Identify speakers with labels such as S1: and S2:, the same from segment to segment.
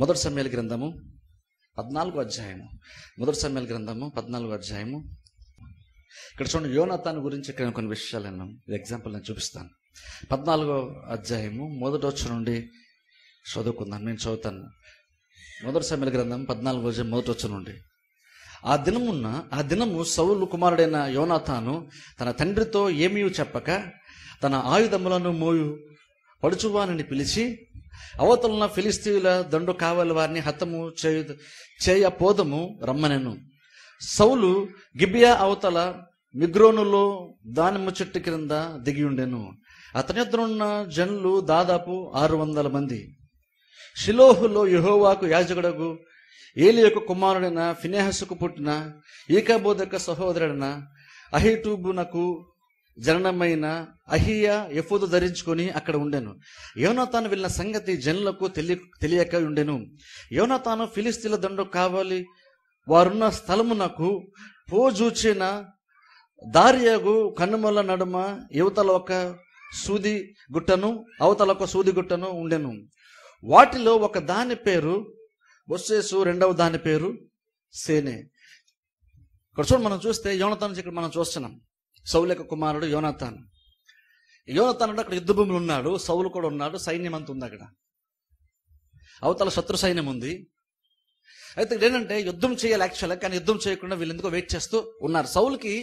S1: మొదటి సమయాల గ్రంథము పద్నాలుగు అధ్యాయము మొదటి సమయాల గ్రంథము పద్నాలుగు అధ్యాయము ఇక్కడ చూడండి యోనతాన్ని గురించి ఇక్కడ కొన్ని విషయాలు విన్నాం ఎగ్జాంపుల్ నేను చూపిస్తాను పద్నాలుగో అధ్యాయము మొదటి వచ్చి నుండి చదువుకుందాం నేను చదువుతాను మొదటి సమ్మేళ గ్రంథం పద్నాలుగు అధ్యాయం మొదటి వచ్చి నుండి ఆ దినమున్న ఆ దినము సౌలు కుమారుడైన యోనాథాను తన తండ్రితో ఏమీ చెప్పక తన ఆయుధములను మోయు పడుచువానని పిలిచి అవతలన ఫిలిస్తీన్ల దండు కావలి వారిని హతము చేయ చేయపోదము రమ్మనెను సౌలు గిబియా అవతల మిగ్రోనులో దానిమ్మ చెట్టు క్రింద ఉండెను అతని ఎదురున్న జనులు దాదాపు ఆరు వందల మంది షిలోహులో యహోవాకు ఏలి ఏలియకు కుమారుడైన ఫినేహసుకు పుట్టిన ఏకాబోధక సహోదరుడైన అహిటూబునకు జననమైన అహియ ఎఫోదు ధరించుకొని అక్కడ ఉండెను యోనతాను వెళ్ళిన సంగతి జనులకు తెలియ తెలియక ఉండెను యోనతాను ఫిలిస్తీన్ల దండు కావాలి వారున్న స్థలమునకు పోజూచిన దారియగు కన్నుమల నడుమ యువతల ఒక సూది గుట్టను అవతల ఒక సూది గుట్టను ఉండెను వాటిలో ఒక దాని పేరు బొస్సేసు రెండవ దాని పేరు సేనే ఇక్కడ చూడండి మనం చూస్తే యోనతాను ఇక్కడ మనం చూస్తున్నాం సౌలక కుమారుడు యోనతాన్ యోనతాన్ అంటే అక్కడ యుద్ధభూమిలో ఉన్నాడు సౌలు కూడా ఉన్నాడు సైన్యం అంత ఉంది అక్కడ అవతల శత్రు సైన్యం ఉంది అయితే ఏంటంటే యుద్ధం చేయాలి యాక్చువల్గా కానీ యుద్ధం చేయకుండా వీళ్ళు ఎందుకో వెయిట్ చేస్తూ ఉన్నారు సౌలుకి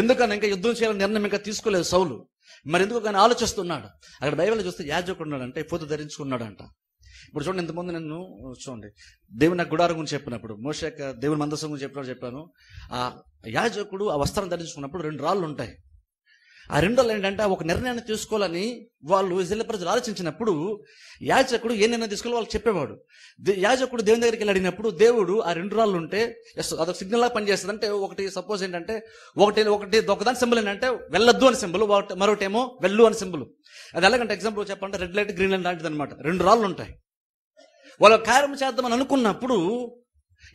S1: ఎందుకని ఇంకా యుద్ధం చేయాలని నిర్ణయం ఇంకా తీసుకోలేదు సౌలు మరి ఎందుకు కానీ ఆలోచిస్తున్నాడు అక్కడ బైబిల్ చూస్తే యాజకుడు ఉన్నాడంటే పొద్దు ధరించుకున్నాడంట ఇప్పుడు చూడండి ఇంతకుముందు నేను చూడండి దేవుని నాకు గుడారం గురించి చెప్పినప్పుడు మోస దేవుని మందస్సు గురించి చెప్పినప్పుడు చెప్పాను ఆ యాజకుడు ఆ వస్త్రం ధరించుకున్నప్పుడు రెండు రాళ్ళు ఉంటాయి ఆ రెండు రాళ్ళు ఏంటంటే ఒక నిర్ణయాన్ని తీసుకోవాలని వాళ్ళు ఇజ్రాయల్ ప్రజలు ఆలోచించినప్పుడు యాజకుడు ఏ నిర్ణయం తీసుకోవాలో వాళ్ళు చెప్పేవాడు యాజకుడు దేవుని దగ్గరికి వెళ్ళి అడిగినప్పుడు దేవుడు ఆ రెండు రాళ్ళు ఉంటే ఎస్ అదొక సిగ్నల్ లాగా పనిచేస్తుంది అంటే ఒకటి సపోజ్ ఏంటంటే ఒకటి ఒకటి ఒకదాని సింబల్ ఏంటంటే వెళ్ళొద్దు అని సింబల్ మరొకటి ఏమో వెళ్ళు అని సింబల్ అది ఎలాగంటే ఎగ్జాంపుల్ చెప్పాలంటే రెడ్ లైట్ గ్రీన్ లైట్ లాంటిది అనమాట రెండు రాళ్ళు ఉంటాయి వాళ్ళ కార్యం చేద్దామని అనుకున్నప్పుడు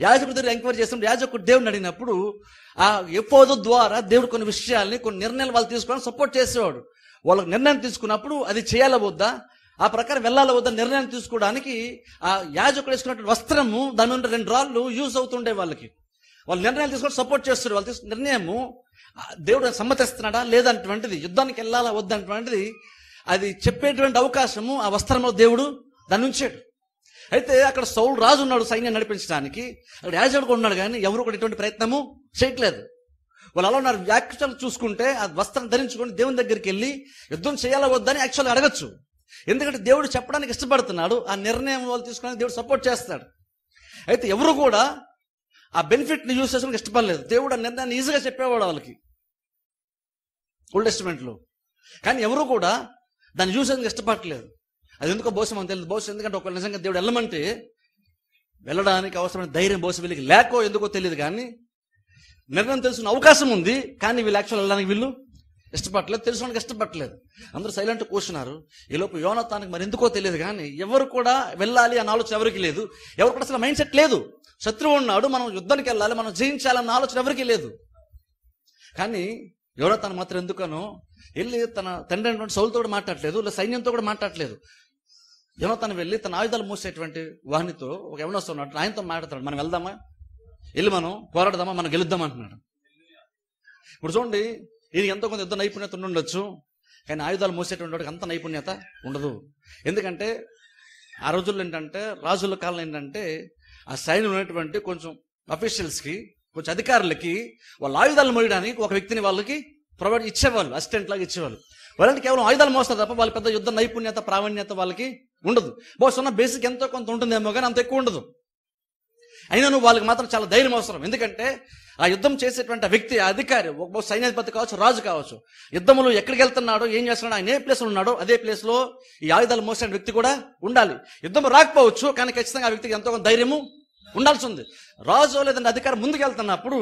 S1: యాజకుడు ఎంక్వైరీ చేసినప్పుడు యాజకుడు దేవుడిని అడిగినప్పుడు ఆ ఎపోదు ద్వారా దేవుడు కొన్ని విషయాల్ని కొన్ని నిర్ణయాలు వాళ్ళు తీసుకోవడానికి సపోర్ట్ చేసేవాడు వాళ్ళకి నిర్ణయం తీసుకున్నప్పుడు అది చేయాలా వద్దా ఆ ప్రకారం వెళ్ళాలి వద్దా నిర్ణయం తీసుకోవడానికి ఆ యాజకుడు వేసుకున్నటువంటి వస్త్రము దాని నుండి రెండు రాళ్ళు యూజ్ అవుతుండే వాళ్ళకి వాళ్ళు నిర్ణయాలు తీసుకొని సపోర్ట్ చేస్తారు వాళ్ళు తీసుకున్న నిర్ణయము దేవుడు సమ్మతిస్తున్నాడా లేదంటువంటిది యుద్ధానికి వెళ్ళాలా వద్దంటువంటిది అది చెప్పేటువంటి అవకాశము ఆ వస్త్రంలో దేవుడు దాని ఉంచాడు అయితే అక్కడ సౌల్ రాజు ఉన్నాడు సైన్యం నడిపించడానికి అక్కడ యాజకుడు ఉన్నాడు కానీ ఎవరు కూడా ఎటువంటి ప్రయత్నము చేయట్లేదు వాళ్ళు అలా ఉన్నారు వ్యాఖ్యలు చూసుకుంటే ఆ వస్త్రం ధరించుకొని దేవుని దగ్గరికి వెళ్ళి యుద్ధం చేయాలా వద్దని యాక్చువల్గా అడగచ్చు ఎందుకంటే దేవుడు చెప్పడానికి ఇష్టపడుతున్నాడు ఆ నిర్ణయం వాళ్ళు తీసుకొని దేవుడు సపోర్ట్ చేస్తాడు అయితే ఎవరు కూడా ఆ బెనిఫిట్ని యూజ్ చేసుకుని ఇష్టపడలేదు దేవుడు ఆ నిర్ణయాన్ని ఈజీగా చెప్పేవాడు వాళ్ళకి ఓల్డ్ ఎస్టిమెంట్లో కానీ ఎవరు కూడా దాన్ని యూజ్ చేయడానికి ఇష్టపడట్లేదు అది ఎందుకో బోసం అని తెలియదు బోసం ఎందుకంటే ఒకవేళ నిజంగా దేవుడు వెళ్ళమంటే వెళ్ళడానికి అవసరమైన ధైర్యం బోసం వీళ్ళకి లేకో ఎందుకో తెలియదు కానీ నిర్ణయం తెలుసుకున్న అవకాశం ఉంది కానీ వీళ్ళు యాక్చువల్ వెళ్ళడానికి వీళ్ళు ఇష్టపడలేదు తెలుసుకోవడానికి ఇష్టపడలేదు అందరూ సైలెంట్ కూర్చున్నారు ఈ లోపు యోనత్వానికి మరి ఎందుకో తెలియదు కానీ ఎవరు కూడా వెళ్ళాలి అన్న ఆలోచన ఎవరికి లేదు ఎవరు కూడా అసలు మైండ్ సెట్ లేదు శత్రువు ఉన్నాడు మనం యుద్ధానికి వెళ్ళాలి మనం జయించాలన్న ఆలోచన ఎవరికి లేదు కానీ యోనత్తాను మాత్రం ఎందుకనో వెళ్ళి తన తండ్రి సౌలతో కూడా మాట్లాడలేదు లేదా సైన్యంతో కూడా మాట్లాడలేదు యువతను వెళ్ళి తన ఆయుధాలు మూసేటువంటి వాహనితో ఒక ఎవనొస్తున్నాడు ఆయనతో మాట్లాడతాడు మనం వెళ్దామా వెళ్ళి మనం పోరాడదామా మనం గెలుద్దాం అంటున్నాడు ఇప్పుడు చూడండి ఇది ఎంతో కొంత ఎంత నైపుణ్యత ఉండొచ్చు కానీ ఆయుధాలు మూసేటువంటి వాడికి అంత నైపుణ్యత ఉండదు ఎందుకంటే ఆ రోజుల్లో ఏంటంటే రాజుల కాలం ఏంటంటే ఆ సైన్యం ఉన్నటువంటి కొంచెం అఫీషియల్స్కి కొంచెం అధికారులకి వాళ్ళ ఆయుధాలు మోయడానికి ఒక వ్యక్తిని వాళ్ళకి ప్రొవైడ్ ఇచ్చేవాళ్ళు అసిస్టెంట్ లాగా ఇచ్చేవాళ్ళు వాళ్ళంటే కేవలం ఆయుధాలు మోస్తారు తప్ప వాళ్ళ పెద్ద యుద్ధ నైపుణ్యత ప్రావీణ్యత వాళ్ళకి ఉండదు బహుశా ఉన్న బేసిక్ ఎంతో కొంత ఉంటుందేమో కానీ అంత ఎక్కువ ఉండదు అయినా నువ్వు వాళ్ళకి మాత్రం చాలా ధైర్యం అవసరం ఎందుకంటే ఆ యుద్ధం చేసేటువంటి వ్యక్తి అధికారి ఒక సైన్యాధిపతి కావచ్చు రాజు కావచ్చు యుద్ధములు ఎక్కడికి వెళ్తున్నాడో ఏం చేస్తున్నాడో ఆయన ఏ ప్లేస్లో ఉన్నాడో అదే ప్లేస్లో ఈ ఆయుధాలు మోసిన వ్యక్తి కూడా ఉండాలి యుద్ధం రాకపోవచ్చు కానీ ఖచ్చితంగా ఆ వ్యక్తికి ఎంతో కొంత ధైర్యము ఉండాల్సి ఉంది రాజు లేదంటే అధికారం ముందుకు వెళ్తున్నప్పుడు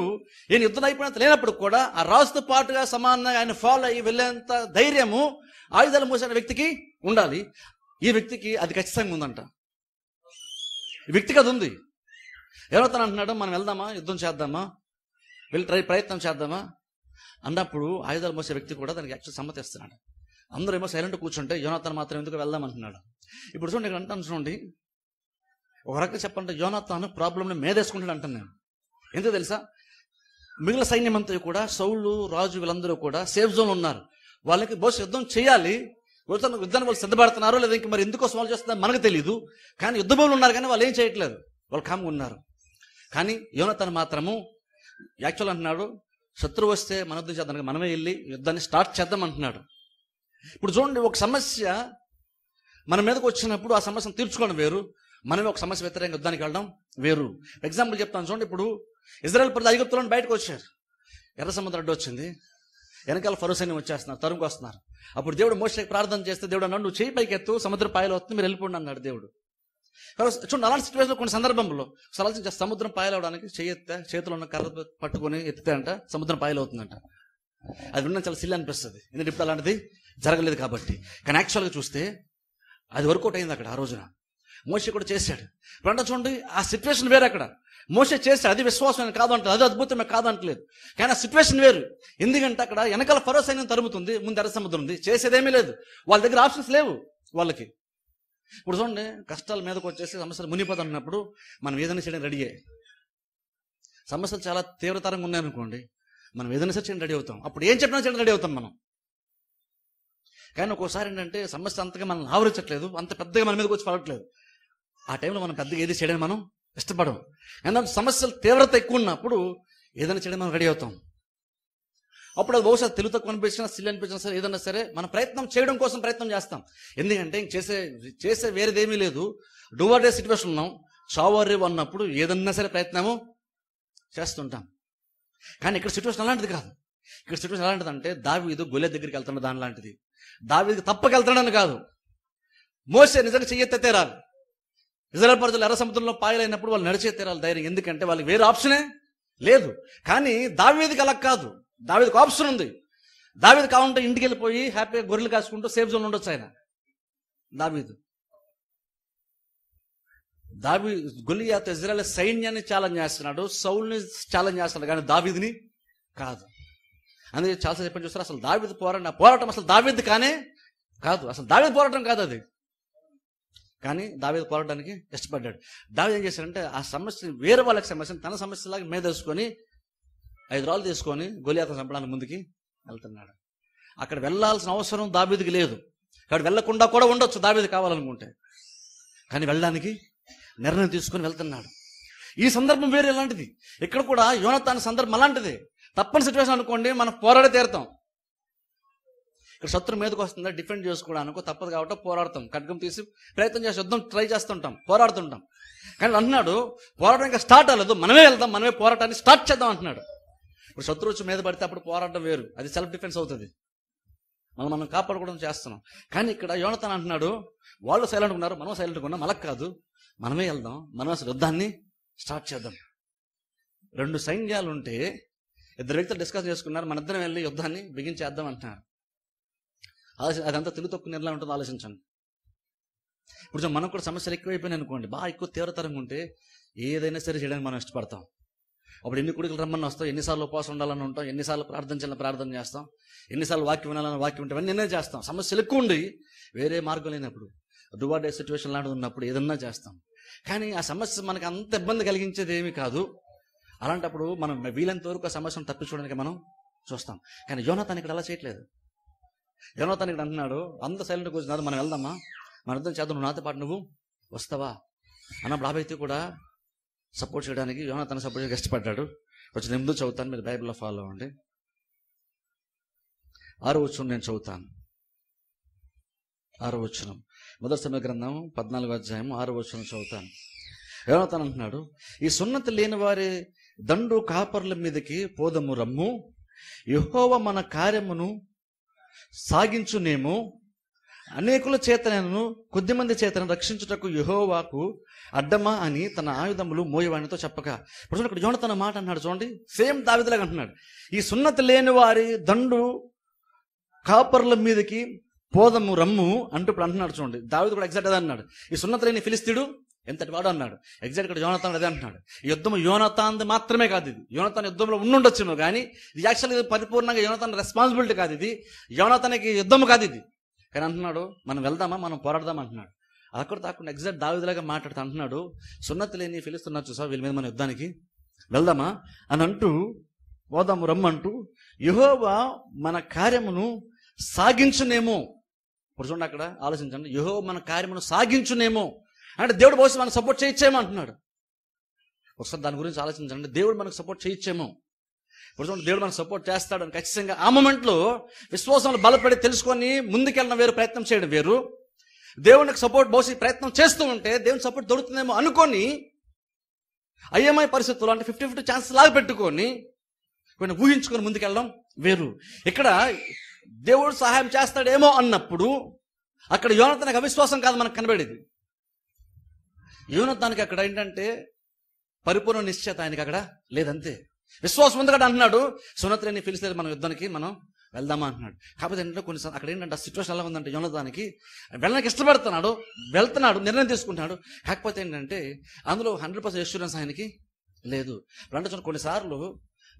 S1: ఈయన యుద్ధం అయిపోయినంత లేనప్పుడు కూడా ఆ రాజుతో పాటుగా సమానంగా ఆయన ఫాలో అయ్యి వెళ్ళేంత ధైర్యము ఆయుధాలు మోసిన వ్యక్తికి ఉండాలి ఈ వ్యక్తికి అది ఖచ్చితంగా ఉందంట ఈ వ్యక్తికి అది ఉంది ఎవరో తను అంటున్నాడు మనం వెళ్దామా యుద్ధం చేద్దామా వెళ్ళి ట్రై ప్రయత్నం చేద్దామా అన్నప్పుడు ఆయుధాలు మోసే వ్యక్తి కూడా దానికి యాక్చువల్ సమ్మతిస్తున్నాడు అందరూ ఏమో సైలెంట్ కూర్చుంటే యోనాథన్ మాత్రం ఎందుకు వెళ్దాం అంటున్నాడు ఇప్పుడు చూడండి ఇక్కడ అంటాను చూడండి ఒక రకంగా చెప్పంటే యోనాథన్ ప్రాబ్లమ్ని మేదేసుకుంటాడు అంటాను నేను ఎందుకు తెలుసా మిగిలిన సైన్యం అంతా కూడా సౌళ్ళు రాజు వీళ్ళందరూ కూడా సేఫ్ జోన్ ఉన్నారు వాళ్ళకి బహుశా యుద్ధం చేయాలి యుద్ధాన్ని వాళ్ళు సిద్ధపడుతున్నారో లేదా ఇంకా మరి ఎందుకోసం వాళ్ళు చేస్తున్నారు మనకు తెలియదు కానీ భూములు ఉన్నారు కానీ వాళ్ళు ఏం చేయట్లేదు వాళ్ళు కామ్గా ఉన్నారు కానీ యోనతను మాత్రము యాక్చువల్ అంటున్నాడు శత్రువు వస్తే మన యుద్ధం చేద్దాం మనమే వెళ్ళి యుద్ధాన్ని స్టార్ట్ చేద్దాం అంటున్నాడు ఇప్పుడు చూడండి ఒక సమస్య మన మీదకు వచ్చినప్పుడు ఆ సమస్యను తీర్చుకోవడం వేరు మనమే ఒక సమస్య వ్యతిరేకంగా యుద్ధానికి వెళ్ళడం వేరు ఎగ్జాంపుల్ చెప్తాను చూడండి ఇప్పుడు ఇజ్రాయల్ ప్రజలు ఐగుప్తులను బయటకు వచ్చారు ఎర్ర సముద్రం అడ్డు వచ్చింది వెనకాల ఫరోసైన్ వచ్చేస్తున్నారు తరుగు వస్తున్నారు అప్పుడు దేవుడు మోసకి ప్రార్థన చేస్తే దేవుడు అన్నాడు నువ్వు చేయి పైకి ఎత్తు సముద్ర పాయలు వస్తుంది మీరు వెళ్ళిపోండి అన్నాడు దేవుడు చూడండి అలాంటి సిచువేషన్ కొన్ని సందర్భంలో సరళ సముద్రం పాయలవడానికి చేయెత్తే చేతిలో ఉన్న కర్ర పట్టుకొని ఎత్తితే అంట సముద్రం పాయలవుతుందంట అది వినడం చాలా సిల్ అనిపిస్తుంది ఎందుకంటే ఇప్పుడు అలాంటిది జరగలేదు కాబట్టి కానీ యాక్చువల్గా చూస్తే అది వర్కౌట్ అయింది అక్కడ ఆ రోజున మోసే కూడా చేశాడు ఇప్పుడు చూడండి ఆ సిచ్యువేషన్ వేరే అక్కడ మోసే చేశాడు అది విశ్వాసం కాదంటలేదు అది అద్భుతమే అంటలేదు కానీ ఆ సిచ్యువేషన్ వేరు ఎందుకంటే అక్కడ వెనకాల ఫరో సైన్యం తరుముతుంది ముందు ఎర్ర సముద్రం ఉంది చేసేదేమీ లేదు వాళ్ళ దగ్గర ఆప్షన్స్ లేవు వాళ్ళకి ఇప్పుడు చూడండి కష్టాల మీదకి వచ్చేసి సమస్యలు మునిపోదు మనం ఏదైనా చేయడం రెడీ అయ్యాయి సమస్యలు చాలా తీవ్రతరంగా ఉన్నాయనుకోండి మనం ఏదైనా సరే చేయడం రెడీ అవుతాం అప్పుడు ఏం చెప్పినా చేయడం రెడీ అవుతాం మనం కానీ ఒక్కోసారి ఏంటంటే సమస్య అంతగా మనల్ని ఆవరించట్లేదు అంత పెద్దగా మన మీదకి వచ్చి పడట్లేదు ఆ టైంలో మనం పెద్దగా ఏది చేయడం మనం ఇష్టపడం ఎందుకంటే సమస్యలు తీవ్రత ఎక్కువ ఉన్నప్పుడు ఏదైనా చేయడం మనం రెడీ అవుతాం అప్పుడు అది బహుశా తెలుగు తక్కువ అనిపించినా సిల్ అనిపించినా సరే ఏదన్నా సరే మన ప్రయత్నం చేయడం కోసం ప్రయత్నం చేస్తాం ఎందుకంటే ఇంక చేసే చేసే వేరేదేమీ లేదు డూవర్డే డే సిచ్యువేషన్ ఉన్నాం చావర్ రేవ్ అన్నప్పుడు ఏదన్నా సరే ప్రయత్నము చేస్తుంటాం కానీ ఇక్కడ సిచ్యువేషన్ అలాంటిది కాదు ఇక్కడ సిచ్యువేషన్ ఎలాంటిది అంటే ఇది గొల్లె దగ్గరికి వెళ్తున్న దాని లాంటిది దావి తప్పకెళ్తాడని కాదు మోసే నిజంగా రాదు ఇజ్రాయల్ ప్రజలు ఎర్ర సముద్రంలో పాయలైనప్పుడు వాళ్ళు నడిచే తీరాలి ధైర్యం ఎందుకంటే వాళ్ళకి వేరే ఆప్షనే లేదు కానీ దావేదికి అలా కాదు దావేదికి ఆప్షన్ ఉంది దావేది కావాలంటే ఇంటికి వెళ్ళిపోయి హ్యాపీగా గొర్రెలు కాసుకుంటూ సేఫ్ జోన్ ఉండొచ్చు ఆయన దావీదు దావి గొలియాత ఇజ్రాయల్ సైన్యాన్ని ఛాలెంజ్ చేస్తున్నాడు సౌల్ని ఛాలెంజ్ చేస్తున్నాడు కానీ దావీదిని కాదు అందుకే చాలాసేపు చెప్పని చూస్తారు అసలు దావీది పోరాటం పోరాటం అసలు దావీది కానే కాదు అసలు దావీది పోరాటం కాదు అది కానీ దావేది పోరాడడానికి ఇష్టపడ్డాడు దావేది ఏం చేశాడంటే ఆ సమస్యని వేరే వాళ్ళకి సమస్యను తన సమస్యలాగా తెలుసుకొని ఐదు రాళ్ళు తీసుకొని గొలియాత చంపడానికి ముందుకి వెళ్తున్నాడు అక్కడ వెళ్ళాల్సిన అవసరం దాబీదికి లేదు అక్కడ వెళ్లకుండా కూడా ఉండొచ్చు దాబీది కావాలనుకుంటే కానీ వెళ్ళడానికి నిర్ణయం తీసుకొని వెళ్తున్నాడు ఈ సందర్భం వేరే ఇలాంటిది ఇక్కడ కూడా అనే సందర్భం అలాంటిది తప్పని సిచ్యువేషన్ అనుకోండి మనం పోరాడే తీరుతాం ఇక్కడ శత్రు మీదకి వస్తుందా డిఫెండ్ చేసుకోవడానికి తప్పదు కాబట్టి పోరాడతాం ఖడ్గం తీసి ప్రయత్నం చేసి యుద్ధం ట్రై చేస్తుంటాం పోరాడుతుంటాం కానీ అన్నాడు పోరాటానికి ఇంకా స్టార్ట్ అవ్వలేదు మనమే వెళ్దాం మనమే పోరాటాన్ని స్టార్ట్ చేద్దాం అంటున్నాడు ఇప్పుడు శత్రువు వచ్చి మీద పడితే అప్పుడు పోరాటం వేరు అది సెల్ఫ్ డిఫెన్స్ అవుతుంది మనం మనం కాపాడుకోవడం చేస్తున్నాం కానీ ఇక్కడ యోనతన్ అంటున్నాడు వాళ్ళు సైలెంట్ ఉన్నారు మనం సైలెంట్ ఉన్నాం మనకు కాదు మనమే వెళ్దాం మనం అసలు యుద్ధాన్ని స్టార్ట్ చేద్దాం రెండు సైన్యాలు ఉంటే ఇద్దరు వ్యక్తులు డిస్కస్ చేసుకున్నారు మన ఇద్దరం వెళ్ళి యుద్ధాన్ని బిగించేద్దాం అంటున్నారు ఆలోచన అదంతా తెలుగు తప్పు నిర్ణయం ఉంటుందో ఆలోచించండి ఇప్పుడు మనకు కూడా సమస్యలు ఎక్కువైపోయినాయి అనుకోండి బాగా ఎక్కువ తీవ్రతరంగా ఉంటే ఏదైనా సరే చేయడానికి మనం ఇష్టపడతాం అప్పుడు ఎన్ని కొడుకులు రమ్మని వస్తాం ఎన్నిసార్లు ఉపవాసం ఉండాలని ఉంటాం ఎన్నిసార్లు ప్రార్థించాలని ప్రార్థన చేస్తాం ఎన్నిసార్లు వాక్యం వినాలని వాక్యం ఉంటాం అన్నీ ఎన్నో చేస్తాం సమస్యలు ఎక్కువ ఉండి వేరే మార్గం లేనప్పుడు డువాడే సిచ్యువేషన్ లాంటిది ఉన్నప్పుడు ఏదన్నా చేస్తాం కానీ ఆ సమస్య మనకు అంత ఇబ్బంది కలిగించేది ఏమీ కాదు అలాంటప్పుడు మనం వీలంత వరకు ఆ సమస్యను తప్పించుకోవడానికి మనం చూస్తాం కానీ యోనా తను ఇక్కడ అలా చేయట్లేదు యోనోతాన్ ఇక్కడ అంటున్నాడు అంత సైలెంట్ కూర్చున్నారు మనం వెళ్దామా మన అర్థం చేద్దాం నువ్వు నాతో పాటు నువ్వు వస్తావా అన్నప్పుడు ఆబైతే కూడా సపోర్ట్ చేయడానికి తన సపోర్ట్ చేయడానికి ఇష్టపడ్డాడు కొంచెం నిమ్ము చదువుతాను మీరు బైబిల్లో ఫాలో అవ్వండి ఆరో వచ్చును నేను చదువుతాను ఆరో వచ్చునం మొదటి సమయ గ్రంథం పద్నాలుగు అధ్యాయం ఆరో వచ్చును చదువుతాను యోనోతాన్ అంటున్నాడు ఈ సున్నతి లేని వారి దండు కాపర్ల మీదకి పోదము రమ్ము యహోవ మన కార్యమును సాగించునేము అనేకుల చేతనను కొద్దిమంది చేతను రక్షించుటకు యహోవాకు అడ్డమా అని తన ఆయుధములు మోయవాణితో చెప్పక ఇప్పుడు ఇక్కడ యోన తన మాట అన్నాడు చూడండి సేమ్ దావిదలాగా అంటున్నాడు ఈ సున్నతి లేని వారి దండు కాపర్ల మీదకి పోదము రమ్ము అంటూ ఇప్పుడు అంటున్నాడు చూడండి దావిది కూడా ఎగ్జాక్ట్ అదే అన్నాడు ఈ సున్నతి లేని ఫిలిస్తీడు ఎంతటి వాడు అన్నాడు ఎగ్జాక్ట్ ఇక్కడ యోనతాన్ అదే అంటున్నాడు యుద్ధం యోనతాన్ది మాత్రమే కాదు ఇది యోనతాన్ యుద్ధంలో ఉండుండొచ్చును కానీ ఇది యాక్చువల్గా పరిపూర్ణంగా యోనతాన్ రెస్పాన్సిబిలిటీ కాదు ఇది యోనతానికి యుద్ధం కాదు ఇది కానీ అంటున్నాడు మనం వెళ్దామా మనం పోరాడదామా అంటున్నాడు అక్కడ తాకుండా ఎగ్జాక్ట్ దావిదలాగా మాట్లాడుతా అంటున్నాడు సున్నతి లేని పిలుస్తున్నా చూసా వీళ్ళ మీద మన యుద్ధానికి వెళ్దామా అని అంటూ పోదాము రమ్మంటూ యహోవా మన కార్యమును సాగించునేమో ఇప్పుడు చూడండి అక్కడ ఆలోచించండి యుహో మన కార్యమును సాగించునేమో అంటే దేవుడు బహుశా మనకు సపోర్ట్ చేయొచ్చేమో అంటున్నాడు ఒకసారి దాని గురించి ఆలోచించండి దేవుడు మనకు సపోర్ట్ చేయించేమో ఇప్పుడు దేవుడు మనకు సపోర్ట్ చేస్తాడని ఖచ్చితంగా ఆ మూమెంట్లో విశ్వాసంలో బలపడి తెలుసుకొని ముందుకెళ్ళిన వేరు ప్రయత్నం చేయడం వేరు దేవునికి సపోర్ట్ బహుశా ప్రయత్నం చేస్తూ ఉంటే దేవుని సపోర్ట్ దొరుకుతుందేమో అనుకొని అయ్యమై పరిస్థితుల్లో అంటే ఫిఫ్టీ ఫిఫ్టీ ఛాన్సెస్ లాగా పెట్టుకొని కొన్ని ఊహించుకొని ముందుకెళ్ళడం వేరు ఇక్కడ దేవుడు సహాయం చేస్తాడేమో అన్నప్పుడు అక్కడ యోనతనకు అవిశ్వాసం కాదు మనకు కనబడేది యూనతానికి అక్కడ ఏంటంటే పరిపూర్ణ నిశ్చయత ఆయనకి అక్కడ లేదంతే విశ్వాసం ఉంది కదా అంటున్నాడు సునత్రేని పిలిస్తే మన యుద్ధానికి మనం వెళ్దామా అంటున్నాడు కాకపోతే ఏంటంటే కొన్నిసార్లు అక్కడ ఏంటంటే ఆ సిచ్యువేషన్ ఎలా ఉందంటే యోనతానికి వెళ్ళడానికి ఇష్టపడుతున్నాడు వెళ్తున్నాడు నిర్ణయం తీసుకుంటున్నాడు కాకపోతే ఏంటంటే అందులో హండ్రెడ్ పర్సెంట్ ఎష్యూరెన్స్ ఆయనకి లేదు అంటే కొన్నిసార్లు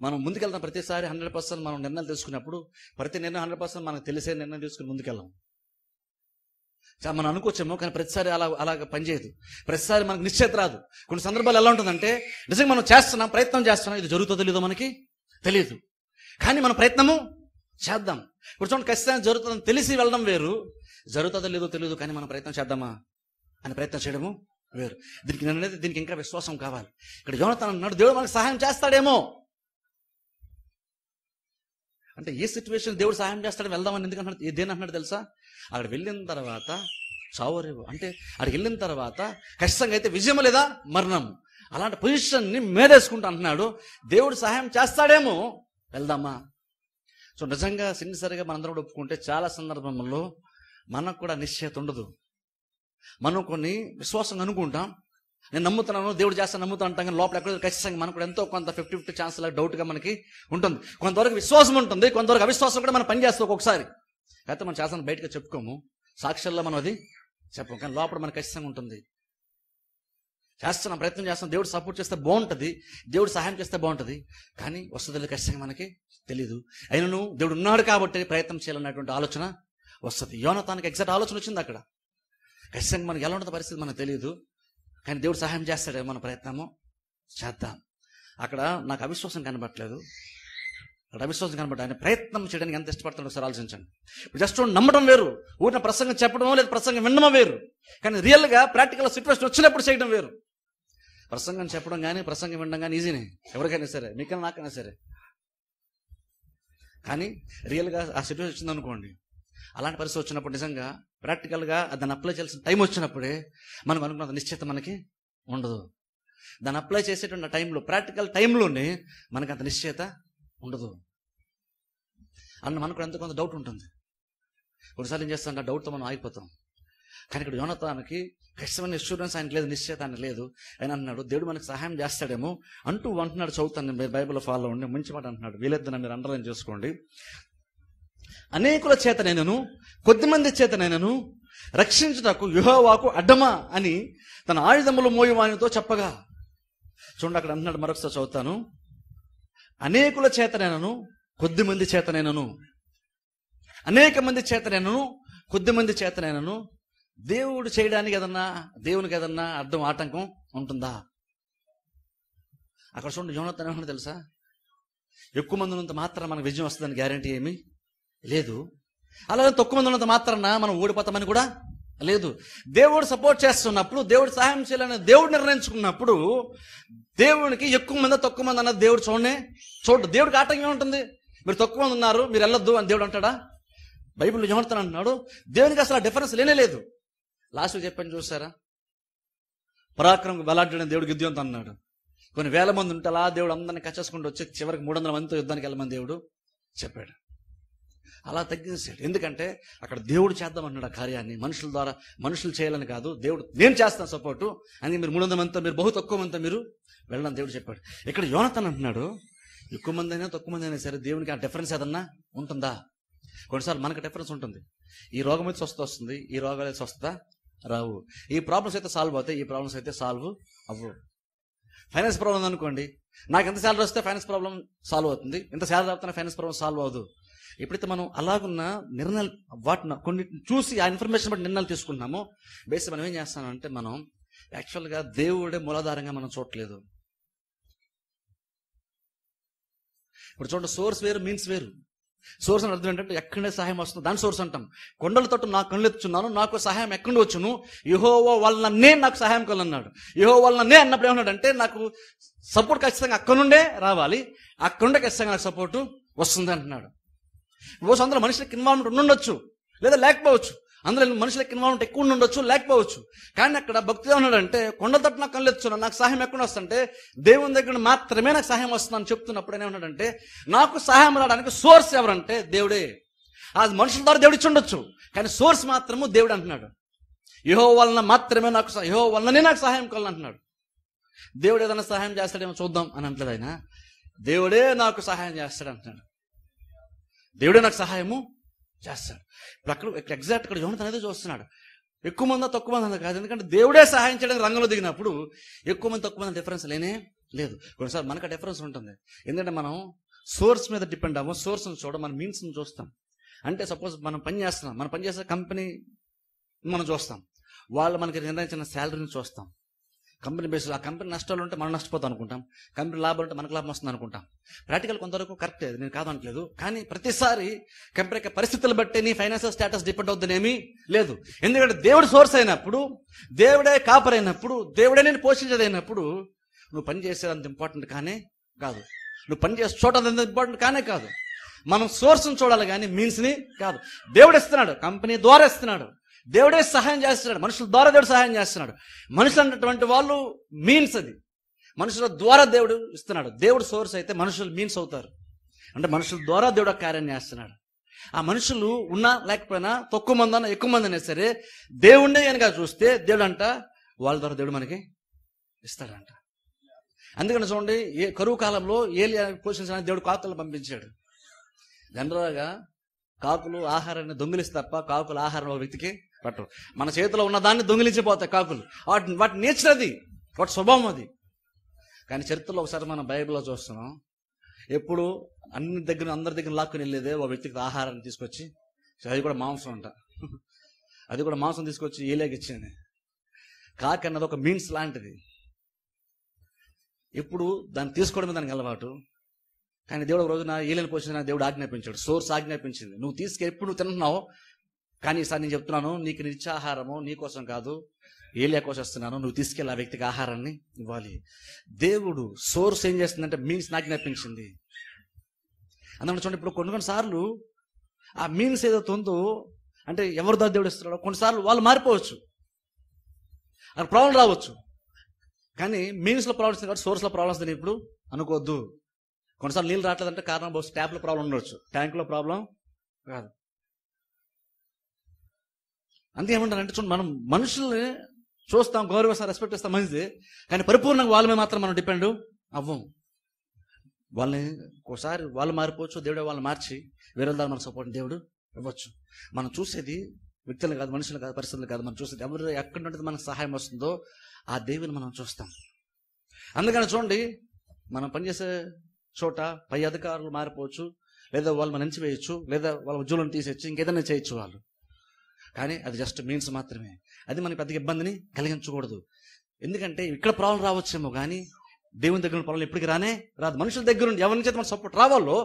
S1: మనం ముందుకెళ్తాం ప్రతిసారి హండ్రెడ్ పర్సెంట్ మనం నిర్ణయాలు తీసుకున్నప్పుడు ప్రతి నిర్ణయం హండ్రెడ్ పర్సెంట్ మనకు తెలిసే నిర్ణయం తీసుకుని ముందుకెళ్ళాం మనం అనుకోవచ్చేమో కానీ ప్రతిసారి అలా అలాగ పనిచేయదు ప్రతిసారి మనకు నిశ్చేత రాదు కొన్ని సందర్భాలు ఎలా ఉంటుందంటే నిజంగా మనం చేస్తున్నాం ప్రయత్నం చేస్తున్నాం ఇది జరుగుతుందో లేదో మనకి తెలియదు కానీ మనం ప్రయత్నము చేద్దాం ఇప్పుడు చూడండి ఖచ్చితంగా జరుగుతుందని తెలిసి వెళ్ళడం వేరు జరుగుతుందో లేదో తెలియదు కానీ మనం ప్రయత్నం చేద్దామా అని ప్రయత్నం చేయడము వేరు దీనికి అనేది దీనికి ఇంకా విశ్వాసం కావాలి ఇక్కడ యోనతను నడు దేవుడు మనకు సహాయం చేస్తాడేమో అంటే ఏ సిచ్యువేషన్ దేవుడు సహాయం చేస్తాడు వెళ్దామని ఎందుకంటున్నాడు దేని అంటున్నాడు తెలుసా అక్కడ వెళ్ళిన తర్వాత చావరేవు అంటే అక్కడికి వెళ్ళిన తర్వాత ఖచ్చితంగా అయితే విజయం లేదా మరణం అలాంటి పొజిషన్ని మేరేసుకుంటా అంటున్నాడు దేవుడు సహాయం చేస్తాడేమో వెళ్దామా సో నిజంగా సిన్సియర్గా మనందరం కూడా ఒప్పుకుంటే చాలా సందర్భంలో మనకు కూడా నిశ్చయత ఉండదు మనం కొన్ని విశ్వాసం అనుకుంటాం నేను నమ్ముతున్నాను దేవుడు చేస్తాను నమ్ముతాను అంటాం కానీ లోపల ఎక్కడ ఖచ్చితంగా మనకు ఎంతో కొంత ఫిఫ్టీ ఫిఫ్టీ ఛాన్స్ డౌట్గా మనకి ఉంటుంది కొంతవరకు విశ్వాసం ఉంటుంది కొంతవరకు అవిశ్వాసం కూడా మనం పనిచేస్తాం ఒకసారి అయితే మనం చేస్తాను బయటగా చెప్పుకోము సాక్ష్యాల్లో మనం అది చెప్పము కానీ లోపల మనకు ఖచ్చితంగా ఉంటుంది చేస్తున్నాం ప్రయత్నం చేస్తాం దేవుడు సపోర్ట్ చేస్తే బాగుంటుంది దేవుడు సహాయం చేస్తే బాగుంటుంది కానీ వస్తుంది ఖచ్చితంగా మనకి తెలియదు అయినను దేవుడు ఉన్నాడు కాబట్టి ప్రయత్నం చేయాలన్నటువంటి ఆలోచన వస్తుంది యోన తనకి ఎగ్జాక్ట్ ఆలోచన వచ్చింది అక్కడ ఖచ్చితంగా మనకి ఎలా ఉంటుంది పరిస్థితి మనకు తెలియదు కానీ దేవుడు సహాయం చేస్తాడే మన ప్రయత్నము చేద్దాం అక్కడ నాకు అవిశ్వాసం కనబట్టలేదు అక్కడ అవిశ్వాసం కనబడ్డా ఆయన ప్రయత్నం చేయడానికి ఎంత ఇష్టపడుతుండో సార్ ఆలోచించండి జస్ట్ నమ్మడం వేరు ఊరిన ప్రసంగం చెప్పడమో లేదా ప్రసంగం వినడమో వేరు కానీ రియల్గా ప్రాక్టికల్ సిచ్యువేషన్ వచ్చినప్పుడు చేయడం వేరు ప్రసంగం చెప్పడం కానీ ప్రసంగం వినడం కానీ ఈజీనే ఎవరికైనా సరే మీకైనా నాకైనా సరే కానీ రియల్గా ఆ సిచ్యువేషన్ వచ్చిందనుకోండి అలాంటి పరిస్థితి వచ్చినప్పుడు నిజంగా ప్రాక్టికల్గా దాన్ని అప్లై చేయాల్సిన టైం వచ్చినప్పుడే మనం అనుకున్న నిశ్చిత మనకి ఉండదు దాన్ని అప్లై చేసేటువంటి టైంలో ప్రాక్టికల్ టైంలోనే మనకు అంత నిశ్చయత ఉండదు అన్న మనకు ఎంత కొంత డౌట్ ఉంటుంది ఒకసారి ఏం చేస్తాం డౌట్తో మనం ఆగిపోతాం కానీ ఇక్కడ యోనతానికి ఖచ్చితమైన ఇష్యూరెన్స్ ఆయనకు లేదు నిశ్చయత ఆయన లేదు ఆయన అన్నాడు దేవుడు మనకు సహాయం చేస్తాడేమో అంటూ అంటున్నాడు చదువుతాను మీరు బైబిల్ ఫాలో ఉండి మంచి మాట అంటున్నాడు వీలెద్దన మీరు అండర్లైన్ చేసుకోండి అనేకుల చేతనైనను మంది చేతనైనను రక్షించుటకు యుహోవాకు అడ్డమా అని తన ఆయుధములు మోయువానితో చెప్పగా చూడండి అక్కడ అంటున్నాడు మరొకసారి చదువుతాను అనేకుల చేతనైనను కొద్దిమంది చేతనైనను అనేక మంది చేతనైనను కొద్దిమంది చేతనైనను దేవుడు చేయడానికి ఏదన్నా దేవునికి ఏదన్నా అర్థం ఆటంకం ఉంటుందా అక్కడ చూడండి యోనతను ఏమన్నా తెలుసా ఎక్కువ మంది ఉన్నంత మాత్రం మనకు విజయం వస్తుందని గ్యారంటీ ఏమి లేదు అలాగే తక్కువ మంది ఉన్నంత మాత్రాన మనం ఓడిపోతామని కూడా లేదు దేవుడు సపోర్ట్ చేస్తున్నప్పుడు దేవుడు సహాయం చేయాలని దేవుడు నిర్ణయించుకున్నప్పుడు దేవునికి ఎక్కువ మంది తక్కువ మంది అన్నది దేవుడు చూడనే చూడు దేవుడికి ఆటంకం ఉంటుంది మీరు తక్కువ మంది ఉన్నారు మీరు వెళ్ళొద్దు అని దేవుడు అంటాడా బైబిల్ నిజమడతాను అంటున్నాడు దేవునికి అసలు ఆ డిఫరెన్స్ లేనే లేదు లాస్ట్ చెప్పని చూసారా పరాక్రమం దేవుడికి దేవుడు యుద్ధంతో అన్నాడు కొన్ని వేల మంది ఉంటే అలా దేవుడు అందరిని కచ్చేసుకుంటూ వచ్చి చివరికి మూడు వందల మందితో యుద్ధానికి వెళ్ళమని దేవుడు చెప్పాడు అలా తగ్గించాడు ఎందుకంటే అక్కడ దేవుడు చేద్దామన్నాడు ఆ కార్యాన్ని మనుషుల ద్వారా మనుషులు చేయాలని కాదు దేవుడు నేను చేస్తాను సపోర్టు అని మీరు మూడు వందల మీరు బహు తక్కువ మంది మీరు వెళ్ళడం దేవుడు చెప్పాడు ఇక్కడ యోనతన్ అంటున్నాడు ఎక్కువ మంది అయినా తక్కువ మంది అయినా సరే దేవునికి ఆ డిఫరెన్స్ ఏదన్నా ఉంటుందా కొన్నిసార్లు మనకు డిఫరెన్స్ ఉంటుంది ఈ రోగం అయితే స్వస్థ వస్తుంది ఈ రోగాలు అయితే స్వస్థ రావు ఈ ప్రాబ్లమ్స్ అయితే సాల్వ్ అవుతాయి ఈ ప్రాబ్లమ్స్ అయితే సాల్వ్ అవ్వవు ఫైనాన్స్ ప్రాబ్లం అనుకోండి నాకు ఎంత శాలరీ వస్తే ఫైనాన్స్ ప్రాబ్లం సాల్వ్ అవుతుంది ఎంత శాలరీ అవుతున్నా ఫైనాన్స్ ప్రాబ్లం సాల్వ్ అవ్వదు ఎప్పుడైతే మనం అలాగున్న నిర్ణయాలు వాటిని కొన్ని చూసి ఆ ఇన్ఫర్మేషన్ బట్టి నిర్ణయాలు తీసుకుంటున్నామో బేస్ మనం ఏం చేస్తామంటే మనం యాక్చువల్గా దేవుడే మూలాధారంగా మనం చూడట్లేదు ఇప్పుడు చూడండి సోర్స్ వేరు మీన్స్ వేరు సోర్స్ అని అర్థం ఏంటంటే ఎక్కడే సహాయం వస్తుంది దాని సోర్స్ అంటాం కొండల తట్టు కళ్ళు ఎత్తున్నాను నాకు సహాయం ఎక్కడ వచ్చును యహోవో వలననే నాకు సహాయం కలన్నాడు యహో వలననే అన్నప్పుడు ఏమన్నాడంటే నాకు సపోర్ట్ ఖచ్చితంగా అక్కడ నుండే రావాలి అక్కడ నుండే ఖచ్చితంగా నాకు సపోర్టు వస్తుంది అంటున్నాడు బహుశా అందులో మనుషులకు ఇన్వాల్వ్మెంట్ ఉండొచ్చు లేదా లేకపోవచ్చు అందులో మనుషులకు ఇన్వాల్వ్మెంట్ ఎక్కువ ఉండొచ్చు లేకపోవచ్చు కానీ అక్కడ భక్తి ఉన్నాడంటే కొండ తట్టు నాకు కళ్ళెచ్చున్నాను నాకు సహాయం ఎక్కడ వస్తుందంటే దేవుని దగ్గర మాత్రమే నాకు సహాయం వస్తుందని చెప్తున్నప్పుడు ఉన్నాడంటే నాకు సహాయం రావడానికి సోర్స్ ఎవరంటే దేవుడే అది మనుషుల ద్వారా దేవుడు ఉండొచ్చు కానీ సోర్స్ మాత్రము దేవుడు అంటున్నాడు యహో వలన మాత్రమే నాకు యహో వలననే నాకు సహాయం కావాలంటున్నాడు దేవుడు ఏదైనా సహాయం చేస్తాడేమో చూద్దాం అని అంటలేదు ఆయన దేవుడే నాకు సహాయం చేస్తాడు అంటున్నాడు దేవుడే నాకు సహాయము చేస్తాడు ఇప్పుడు అక్కడ ఎగ్జాక్ట్ ఇక్కడ యోన అనేది చూస్తున్నాడు ఎక్కువ మంది తక్కువ మంది కాదు ఎందుకంటే దేవుడే సహాయం చేయడానికి రంగంలో దిగినప్పుడు ఎక్కువ మంది తక్కువ మంది డిఫరెన్స్ లేనే లేదు కొన్నిసార్లు మనకు డిఫరెన్స్ ఉంటుంది ఎందుకంటే మనం సోర్స్ మీద డిపెండ్ అవ్వం సోర్స్ని చూడడం మన మీన్స్ని చూస్తాం అంటే సపోజ్ మనం పని చేస్తున్నాం మనం పనిచేసే కంపెనీ మనం చూస్తాం వాళ్ళు మనకి నిర్ణయించిన శాలరీని చూస్తాం కంపెనీ బేస్లో ఆ కంపెనీ నష్టాలు ఉంటే మనం నష్టపోతాం అనుకుంటాం కంపెనీ లాభాలు ఉంటే మనకు లాభం వస్తుంది అనుకుంటాం ప్రాక్టికల్ కొంతవరకు కరెక్ట్ నేను కాదనట్లేదు కానీ ప్రతిసారి కంపెనీ యొక్క పరిస్థితులు బట్టి నీ ఫైనాన్షియల్ స్టేటస్ డిపెండ్ అవుతుందేమీ లేదు ఎందుకంటే దేవుడు సోర్స్ అయినప్పుడు దేవుడే కాపరైనప్పుడు దేవుడే నేను పోషించదైనప్పుడు నువ్వు పని చేసేది అంత ఇంపార్టెంట్ కానే కాదు నువ్వు పని చేసే చోట అంత ఇంపార్టెంట్ కానే కాదు మనం సోర్స్ని చూడాలి కానీ మీన్స్ని కాదు దేవుడు ఇస్తున్నాడు కంపెనీ ద్వారా ఇస్తున్నాడు దేవుడే సహాయం చేస్తున్నాడు మనుషుల ద్వారా దేవుడు సహాయం చేస్తున్నాడు మనుషులు అన్నటువంటి వాళ్ళు మీన్స్ అది మనుషుల ద్వారా దేవుడు ఇస్తున్నాడు దేవుడు సోర్స్ అయితే మనుషులు మీన్స్ అవుతారు అంటే మనుషుల ద్వారా దేవుడు కార్యం చేస్తున్నాడు ఆ మనుషులు ఉన్నా లేకపోయినా తక్కువ మంది అన్నా ఎక్కువ మంది అయినా సరే దేవుణ్ణి కనుక చూస్తే దేవుడు అంట వాళ్ళ ద్వారా దేవుడు మనకి ఇస్తాడంట అందుకని చూడండి ఏ కరువు కాలంలో ఏలి పోషించడానికి దేవుడు కాకులు పంపించాడు జనరల్గా కాకులు ఆహారాన్ని దొంగిలిస్తే తప్ప కాకుల ఆహారం వ్యక్తికి పట్టరు మన చేతిలో ఉన్న దాన్ని దొంగిలించిపోతాయి కాకులు వాటి వాటి నేచర్ అది వాటి స్వభావం అది కానీ చరిత్రలో ఒకసారి మనం బైబిల్లో చూస్తున్నాం ఎప్పుడు అన్ని దగ్గర అందరి దగ్గర లాక్కుని వెళ్ళేదే ఒక వ్యక్తికి ఆహారాన్ని తీసుకొచ్చి అది కూడా మాంసం అంట అది కూడా మాంసం తీసుకొచ్చి ఏలేకిచ్చింది కాకి అన్నది ఒక మీన్స్ లాంటిది ఎప్పుడు దాన్ని తీసుకోవడమే దానికి అలవాటు కానీ దేవుడు ఒక రోజున ఏలేని పోసిన దేవుడు ఆజ్ఞాపించాడు సోర్స్ ఆజ్ఞాపించింది నువ్వు ఎప్పుడు నువ్వు తింటున్నావు కానీ ఈసారి నేను చెప్తున్నాను నీకు నిత్యాహారము నీ కోసం కాదు ఏలియా కోసం వస్తున్నాను నువ్వు తీసుకెళ్ళి ఆ వ్యక్తికి ఆహారాన్ని ఇవ్వాలి దేవుడు సోర్స్ ఏం చేస్తుందంటే మీన్స్ నాకు నేర్పించింది అందుకని చూడండి ఇప్పుడు కొన్ని కొన్నిసార్లు ఆ మీన్స్ ఏదైతే ఉందో అంటే దా దేవుడు ఇస్తున్నాడో కొన్నిసార్లు వాళ్ళు మారిపోవచ్చు అది ప్రాబ్లం రావచ్చు కానీ మీన్స్లో ప్రాబ్లమ్స్ కాబట్టి సోర్స్లో ప్రాబ్లమ్స్ నేను ఇప్పుడు అనుకోవద్దు కొన్నిసార్లు నీళ్ళు రావట్లేదంటే కారణం బహుశా ట్యాప్లో ప్రాబ్లం ఉండవచ్చు ట్యాంక్లో ప్రాబ్లం కాదు అందుకే ఏమంటారు అంటే చూడండి మనం మనుషుల్ని చూస్తాం గౌరవిస్తాం రెస్పెక్ట్ ఇస్తాం మంచిది కానీ పరిపూర్ణంగా వాళ్ళ మీద మాత్రం మనం డిపెండ్ అవ్వం వాళ్ళని ఒకసారి వాళ్ళు మారిపోవచ్చు దేవుడే వాళ్ళని మార్చి వేరే ద్వారా మన సపోర్ట్ దేవుడు ఇవ్వచ్చు మనం చూసేది వ్యక్తులు కాదు మనుషులు కాదు పరిస్థితులు కాదు మనం చూసేది ఎవరు ఎక్కడ నుండి మనకు సహాయం వస్తుందో ఆ దేవుని మనం చూస్తాం అందుకని చూడండి మనం పనిచేసే చోట పై అధికారులు మారిపోవచ్చు లేదా వాళ్ళు మనం వేయచ్చు లేదా వాళ్ళ ఉద్యోగులను తీసేయచ్చు ఇంకేదైనా చేయొచ్చు వాళ్ళు కానీ అది జస్ట్ మీన్స్ మాత్రమే అది మనకి పెద్ద ఇబ్బందిని కలిగించకూడదు ఎందుకంటే ఇక్కడ ప్రాబ్లం రావచ్చేమో కానీ దేవుని దగ్గర ప్రాబ్లం ఎప్పటికి రానే రాదు మనుషుల దగ్గర నుండి ఎవరి నుంచి మన సపోర్ట్ రావాలో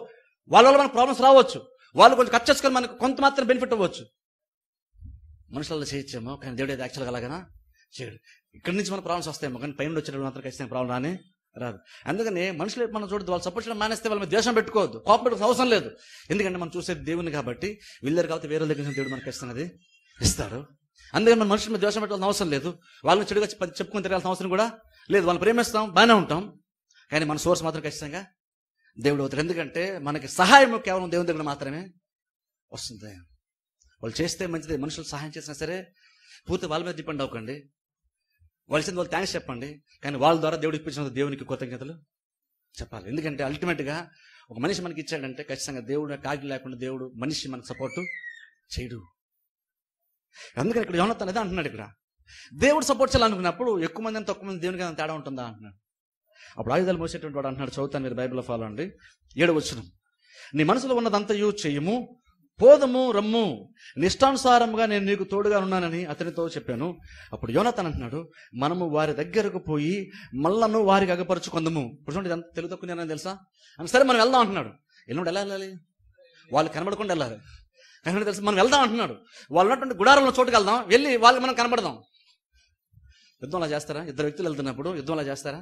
S1: వాళ్ళ వల్ల మనకు ప్రాబ్లమ్స్ రావచ్చు వాళ్ళు కొంచెం ఖర్చు చేసుకొని మనకు కొంత మాత్రం బెనిఫిట్ అవ్వచ్చు మనుషులలో చేయొచ్చేమో కానీ దేవుడు అయితే యాక్చువల్గా అలాగనా చేయడు ఇక్కడి నుంచి మన ప్రాబ్లమ్స్ వస్తాయేమో కానీ పైన వచ్చిన మాత్రం ఖచ్చితంగా ప్రాబ్లం రానే రాదు అందుకని మనుషులు మనం చూడదు వాళ్ళు సపోర్ట్ చేయడం మానేస్తే వాళ్ళ మీద ద్వేషం పెట్టుకోవద్దు కోపం పెట్టుకోవాల్సిన అవసరం లేదు ఎందుకంటే మనం చూసేది దేవుని కాబట్టి వీళ్ళరు కాబట్టి వేరే దగ్గర నుంచి దేవుడు మనకి ఇస్తున్నది ఇస్తాడు అందుకని మన మనుషులు మీద ద్వేషం పెట్టాల్సిన అవసరం లేదు వాళ్ళని చెడుగా చెప్పుకుని తిరగాల్సిన అవసరం కూడా లేదు వాళ్ళని ప్రేమిస్తాం బాగానే ఉంటాం కానీ మన సోర్స్ మాత్రం ఖచ్చితంగా దేవుడు అవుతారు ఎందుకంటే మనకి సహాయం కేవలం దేవుని దగ్గర మాత్రమే వస్తుంది వాళ్ళు చేస్తే మంచిది మనుషులు సహాయం చేసినా సరే పూర్తి వాళ్ళ మీద డిపెండ్ అవ్వకండి వాళ్ళు వాళ్ళు థ్యాంక్స్ చెప్పండి కానీ వాళ్ళ ద్వారా దేవుడు ఇప్పించిన దేవునికి కృతజ్ఞతలు చెప్పాలి ఎందుకంటే అల్టిమేట్గా ఒక మనిషి మనకి ఇచ్చాడంటే ఖచ్చితంగా దేవుడు కాగి లేకుండా దేవుడు మనిషి మనకు సపోర్టు చేయడు అందుకని ఇక్కడ యోనత్తాను అదే అంటున్నాడు ఇక్కడ దేవుడు సపోర్ట్ చేయాలనుకున్నప్పుడు ఎక్కువ మంది తక్కువ మంది దేవునికి అంత తేడా ఉంటుందా అంటున్నాడు అప్పుడు ఆయుధాలు మోసేటువంటి వాడు అంటున్నాడు చదువుతాను మీరు బైబిల్లో ఫాలో అండి ఏడు వచ్చిన నీ మనసులో ఉన్నదంతయు చెయ్యము పోదము రమ్ము నిష్టానుసారంగా నేను నీకు తోడుగా ఉన్నానని అతనితో చెప్పాను అప్పుడు యోనతన్ అంటున్నాడు మనము వారి దగ్గరకు పోయి మళ్ళను వారికి అగపరుచుకుందాము ఇప్పుడు చూడండి తెలుగు తక్కువ తెలుసా అని సరే మనం వెళ్దాం అంటున్నాడు ఎన్నోడు ఎలా వెళ్ళాలి వాళ్ళు కనబడకుండా వెళ్ళాలి కనబడి తెలుసు మనం వెళ్దాం అంటున్నాడు వాళ్ళు ఉన్నటువంటి గుడారంలో చోటుకు వెళ్దాం వెళ్ళి వాళ్ళకి మనం కనబడదాం యుద్ధం అలా చేస్తారా ఇద్దరు వ్యక్తులు వెళ్తున్నప్పుడు యుద్ధంలా చేస్తారా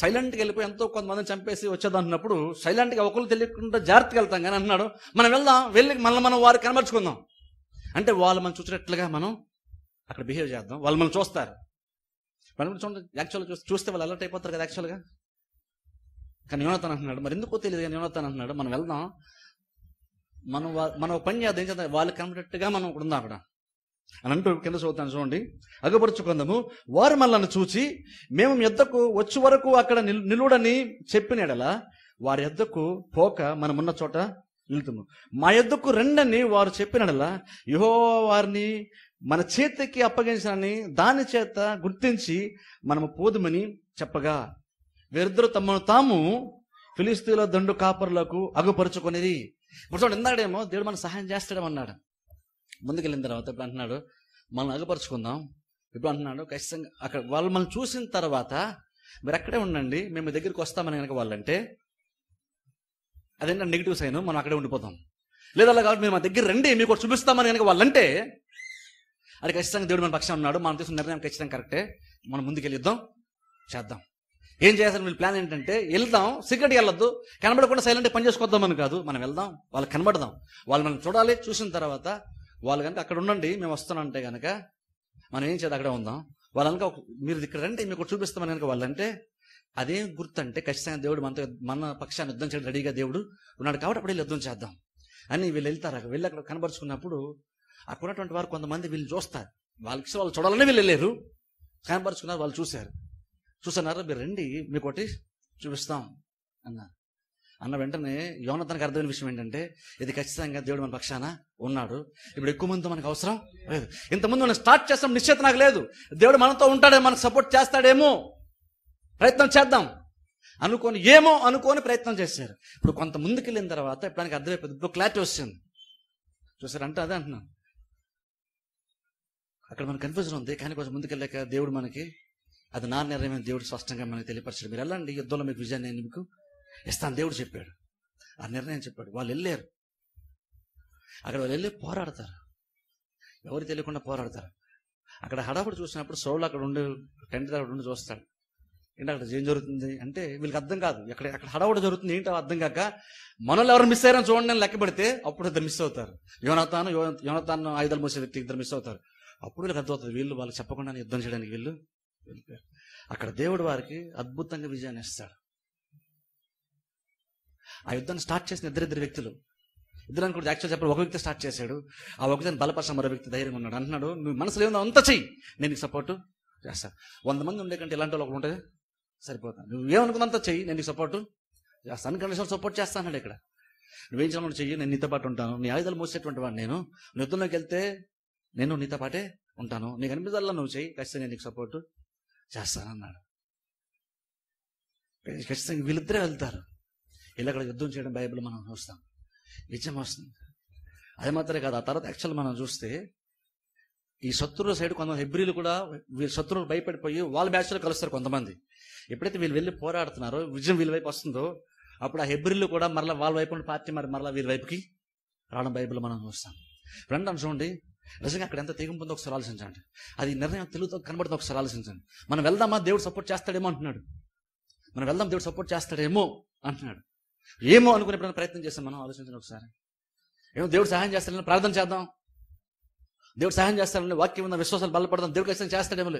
S1: సైలెంట్కి వెళ్ళిపోయి ఎంతో కొంతమందిని చంపేసి అంటున్నప్పుడు సైలెంట్గా ఒకరు తెలియకుండా జాగ్రత్తగా వెళ్తాం కానీ అన్నాడు మనం వెళ్దాం వెళ్ళి మనల్ని మనం వారు కనబరుచుకుందాం అంటే వాళ్ళు మనం చూసినట్లుగా మనం అక్కడ బిహేవ్ చేద్దాం వాళ్ళు మనం చూస్తారు మనం చూడండి యాక్చువల్గా చూస్తే చూస్తే వాళ్ళు అలర్ట్ అయిపోతారు కదా యాక్చువల్గా కానీ యోనతన్ అంటున్నాడు మరి ఎందుకో తెలియదు కానీ యోనతన్ అంటున్నాడు మనం వెళ్దాం మనం మనం పని చేద్దాం ఏం చేద్దాం వాళ్ళు కనబడేట్టుగా మనం ఇక్కడ ఉందాం అక్కడ అని అంటూ కింద చదువుతాను చూడండి అగపరుచుకుందాము వారు మనల్ని చూచి మేము ఎద్దకు వచ్చే వరకు అక్కడ నిలుడని చెప్పిన ఎడలా వారి ఎద్దకు పోక మనమున్న చోట నిలుతుము మా ఎద్దకు రెండని వారు చెప్పినడలా యుహో వారిని మన చేతికి అప్పగించాలని దాని చేత గుర్తించి మనము పోదుమని చెప్పగా వీరిద్దరు తమను తాము ఫిలిస్తీన్ల దండు కాపర్లకు అగుపరుచుకునేది ఇప్పుడు ఇందాడేమో దేవుడు మనకు సహాయం అన్నాడు ముందుకెళ్ళిన తర్వాత ఇప్పుడు అంటున్నాడు మనం అగపరుచుకుందాం ఇప్పుడు అంటున్నాడు ఖచ్చితంగా అక్కడ వాళ్ళు మనం చూసిన తర్వాత మీరు అక్కడే ఉండండి మేము దగ్గరికి వస్తామని కనుక వాళ్ళంటే అదేంటే నెగిటివ్ సైన్ మనం అక్కడే ఉండిపోతాం లేదా అలా కాబట్టి మేము మా దగ్గర రండి మీకు చూపిస్తామని కనుక వాళ్ళంటే అది ఖచ్చితంగా దేవుడు మన పక్షం ఉన్నాడు మనం తీసుకున్న నిర్ణయం ఖచ్చితంగా కరెక్టే మనం ముందుకెళ్ళిద్దాం చేద్దాం ఏం చేశారు మీ ప్లాన్ ఏంటంటే వెళ్దాం సిగరెట్ వెళ్ళొద్దు కనబడకుండా సైలెంట్ పని చేసుకోవద్దామని కాదు మనం వెళ్దాం వాళ్ళు కనబడదాం వాళ్ళు మనం చూడాలి చూసిన తర్వాత వాళ్ళు కనుక అక్కడ ఉండండి మేము వస్తున్నామంటే కనుక మనం ఏం చేద్దాం అక్కడే ఉందాం వాళ్ళనుక మీరు ఇక్కడ రండి మీకు చూపిస్తామని కనుక వాళ్ళంటే అదేం గుర్తంటే ఖచ్చితంగా దేవుడు మనతో మన పక్షాన్ని యుద్ధం చేయడం రెడీగా దేవుడు ఉన్నాడు కాబట్టి అప్పుడు యుద్ధం చేద్దాం అని వీళ్ళు వెళ్తారు అక్కడ వెళ్ళి అక్కడ కనబరుచుకున్నప్పుడు అక్కడ ఉన్నటువంటి వారు కొంతమంది వీళ్ళు చూస్తారు వాళ్ళకి వాళ్ళు చూడాలని వీళ్ళు వెళ్ళారు కనబరుచుకున్నారు వాళ్ళు చూశారు చూసన్నారా మీరు రండి మీకు ఒకటి చూపిస్తాం అన్నారు అన్న వెంటనే యోనతనికి అర్థమైన విషయం ఏంటంటే ఇది ఖచ్చితంగా దేవుడు మన పక్షాన ఉన్నాడు ఇప్పుడు ఎక్కువ మందితో మనకు అవసరం లేదు ఇంతమంది మనం స్టార్ట్ చేస్తాం నిశ్చిత నాకు లేదు దేవుడు మనతో ఉంటాడే మనకు సపోర్ట్ చేస్తాడేమో ప్రయత్నం చేద్దాం అనుకొని ఏమో అనుకొని ప్రయత్నం చేశారు ఇప్పుడు కొంత ముందుకు వెళ్ళిన తర్వాత ఇప్పుడు ఆయనకి అర్థమైపోయింది ఇప్పుడు క్లారిటీ వస్తుంది చూసారంట అదే అంటున్నాను అక్కడ మనకు కన్ఫ్యూజన్ ఉంది కానీ కొంచెం ముందుకెళ్ళాక దేవుడు మనకి అది నా నిర్ణయం దేవుడు స్పష్టంగా మనకు తెలియపరచాడు మీరు వెళ్ళండి యుద్ధంలో మీకు విజయాన్ని నేను మీకు ఇస్తాను దేవుడు చెప్పాడు ఆ నిర్ణయం చెప్పాడు వాళ్ళు వెళ్ళారు అక్కడ వాళ్ళు వెళ్ళి పోరాడతారు ఎవరు తెలియకుండా పోరాడతారు అక్కడ హడావుడు చూసినప్పుడు సోళ్ళు అక్కడ ఉండి టెంట్ దగ్గర ఉండి చూస్తాడు ఏంటి అక్కడ ఏం జరుగుతుంది అంటే వీళ్ళకి అర్థం కాదు ఎక్కడ అక్కడ హడావుడు జరుగుతుంది ఏంటో అర్థం కాక మనల్ని ఎవరు మిస్ అయ్యారని చూడండి లెక్క పెడితే అప్పుడు ఇద్దరు మిస్ అవుతారు యోనతాను యోనతాను ఆయుధాలు మూసే వ్యక్తి ఇద్దరు మిస్ అవుతారు అప్పుడు వీళ్ళకి అవుతుంది వీళ్ళు వాళ్ళు చెప్పకుండా యుద్ధం చేయడానికి వీళ్ళు వెళ్ళిపోయారు అక్కడ దేవుడు వారికి అద్భుతంగా విజయాన్ని ఇస్తాడు ఆ యుద్ధాన్ని స్టార్ట్ చేసిన ఇద్దరిద్దరు వ్యక్తులు ఇద్దరు అనుకుంటే యాక్చువల్ చెప్పారు ఒక వ్యక్తి స్టార్ట్ చేశాడు ఆ ఒక వ్యక్తిని బలపరచ మరో వ్యక్తి ధైర్యంగా ఉన్నాడు అంటున్నాడు నువ్వు మనసులో ఏమో అంత చెయ్యి నేను సపోర్ట్ చేస్తాను వంద మంది ఉండే కంటే ఇలాంటి వాళ్ళు ఉంటుంది సరిపోతాను నువ్వు ఏమనుకున్నంత చెయ్యి నేను సపోర్ట్ చేస్తాను కండిషన్ సపోర్ట్ చేస్తానండి ఇక్కడ నువ్వేం చేయమని చెయ్యి నేను నీతో పాటు ఉంటాను నీ ఆయుధాలు మోసేటువంటి వాడు నేను యుద్ధంలోకి వెళ్తే నేను నీతో పాటే ఉంటాను నీకు అనిపించాలా నువ్వు చెయ్యి ఖచ్చితంగా నీకు సపోర్ట్ చేస్తానన్నాడు ఖచ్చితంగా వీళ్ళిద్దరే వెళ్తారు వీళ్ళు అక్కడ యుద్ధం చేయడం బైబిల్ మనం చూస్తాం నిజం వస్తుంది అది మాత్రమే కాదు ఆ తర్వాత యాక్చువల్ మనం చూస్తే ఈ శత్రువుల సైడ్ కొంతమంది హెబ్రిలు కూడా వీళ్ళు శత్రువులు భయపడిపోయి వాళ్ళ బ్యాచ్లో కలుస్తారు కొంతమంది ఎప్పుడైతే వీళ్ళు వెళ్ళి పోరాడుతున్నారో విజయం వీళ్ళ వైపు వస్తుందో అప్పుడు ఆ హెబ్రిలు కూడా మరలా వాళ్ళ వైపు పార్టీ మరి మరలా వీళ్ళ వైపుకి రావడం బైబిల్ మనం చూస్తాం రెండు చూడండి నిజంగా అక్కడ ఎంత తెగింపు ఉందో ఒకసారి ఆలోచించండి అది నిర్ణయం తెలుగుతో కనబడితే ఒకసారి ఆలోచించండి మనం వెళ్దామా దేవుడు సపోర్ట్ చేస్తాడేమో అంటున్నాడు మనం వెళ్దాం దేవుడు సపోర్ట్ చేస్తాడేమో అంటున్నాడు ఏమో అనుకునే ప్రయత్నం చేస్తాం మనం ఆలోచించండి ఒకసారి ఏమో దేవుడు సహాయం చేస్తాడని ప్రార్థన చేద్దాం దేవుడు సహాయం చేస్తాడని వాక్యం ఉన్న విశ్వాసాలు బలపడదాం దేవుడు ఖచ్చితంగా చేస్తాడేమో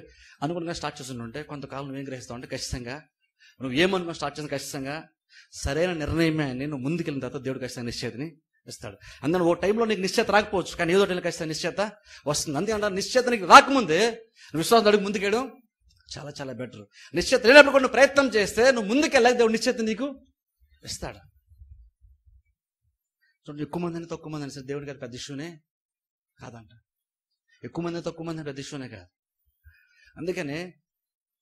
S1: అనుకుని స్టార్ట్ చేస్తుంటే కొంతకాలం ఏం గ్రహిస్తావు అంటే ఖచ్చితంగా నువ్వు ఏమనుకుని స్టార్ట్ చేసిన ఖచ్చితంగా సరైన నిర్ణయమే నేను ముందుకెళ్ళిన తర్వాత దేవుడు ఖచ్చితంగా నిశ్చేతిని ఇస్తాడు అందుకని ఓ టైంలో నీకు నిశ్చేత రాకపోవచ్చు కానీ ఏదో టైంలో ఖచ్చితంగా నిశ్చేత వస్తుంది అందుకే నిశ్చేత నీకు రాకముందే విశ్వాసం అడుగు ముందుకేయడం చాలా చాలా బెటర్ నిశ్చేత లేనప్పుడు కూడా ప్రయత్నం చేస్తే నువ్వు ముందుకెళ్ళక దేవుడు నిశ్చేత నీకు ఇస్తాడు చూడండి ఎక్కువ మంది అని తక్కువ మంది అని సరే దేవుడి గారి పెద్ద ఇష్యూనే కాదంట ఎక్కువ మంది తక్కువ మంది పెద్ద ఇష్యూనే కాదు అందుకనే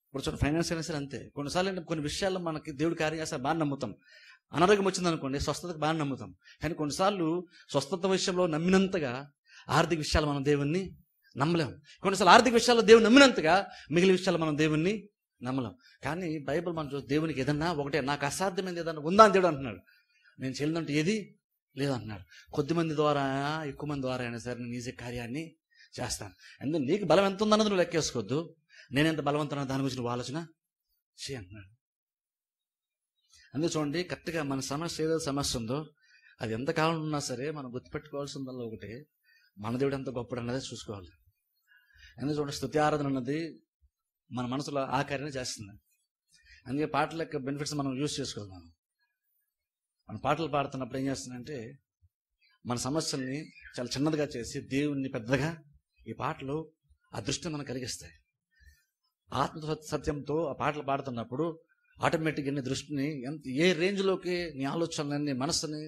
S1: ఇప్పుడు చూడండి ఫైనాన్స్ అయినా సరే అంతే కొన్నిసార్లు కొన్ని విషయాల్లో మనకి దేవుడి కార్యం చేస్తే బాగా నమ్ముతాం అనారోగ్యం వచ్చింది అనుకోండి స్వస్థతకు బాగా నమ్ముతాం కానీ కొన్నిసార్లు స్వస్థత విషయంలో నమ్మినంతగా ఆర్థిక విషయాలు మనం దేవుణ్ణి నమ్మలేం కొన్నిసార్లు ఆర్థిక విషయాల్లో దేవుని నమ్మినంతగా మిగిలిన విషయాలు మనం దేవుణ్ణి నమ్మలేం కానీ బైబిల్ మనం చూసి దేవునికి ఏదన్నా ఒకటే నాకు అసాధ్యమైనది ఏదన్నా ఉందా అని దేవుడు అంటున్నాడు నేను చేయలేదంటే ఏది లేదంటున్నాడు మంది ద్వారా ఎక్కువ మంది ద్వారా అయినా సరే నేను ఈజీ కార్యాన్ని చేస్తాను ఎందుకంటే నీకు బలం ఎంత ఉందన్నది నువ్వు లెక్కేసుకోవద్దు నేనెంత బలవంతున్నా దాని గురించి నువ్వు ఆలోచన చేయి అంటున్నాడు అందుకే చూడండి కరెక్ట్గా మన సమస్య ఏదో సమస్య ఉందో అది ఎంతకాలం ఉన్నా సరే మనం గుర్తుపెట్టుకోవాల్సిందల్లో ఒకటి మన దేవుడు ఎంత గొప్పడు అన్నది చూసుకోవాలి అందుకే చూడండి స్థుతి ఆరాధన అన్నది మన మనసులో ఆ కార్యం చేస్తుంది అందుకే పాటల యొక్క బెనిఫిట్స్ మనం యూజ్ చేసుకుందాం మన పాటలు పాడుతున్నప్పుడు ఏం చేస్తుందంటే మన సమస్యల్ని చాలా చిన్నదిగా చేసి దేవుణ్ణి పెద్దగా ఈ పాటలు ఆ దృష్టిని మనం కలిగిస్తాయి ఆత్మ సత్యంతో ఆ పాటలు పాడుతున్నప్పుడు ఆటోమేటిక్గా నీ దృష్టిని ఎంత ఏ రేంజ్లోకి నీ ఆలోచనలని మనసుని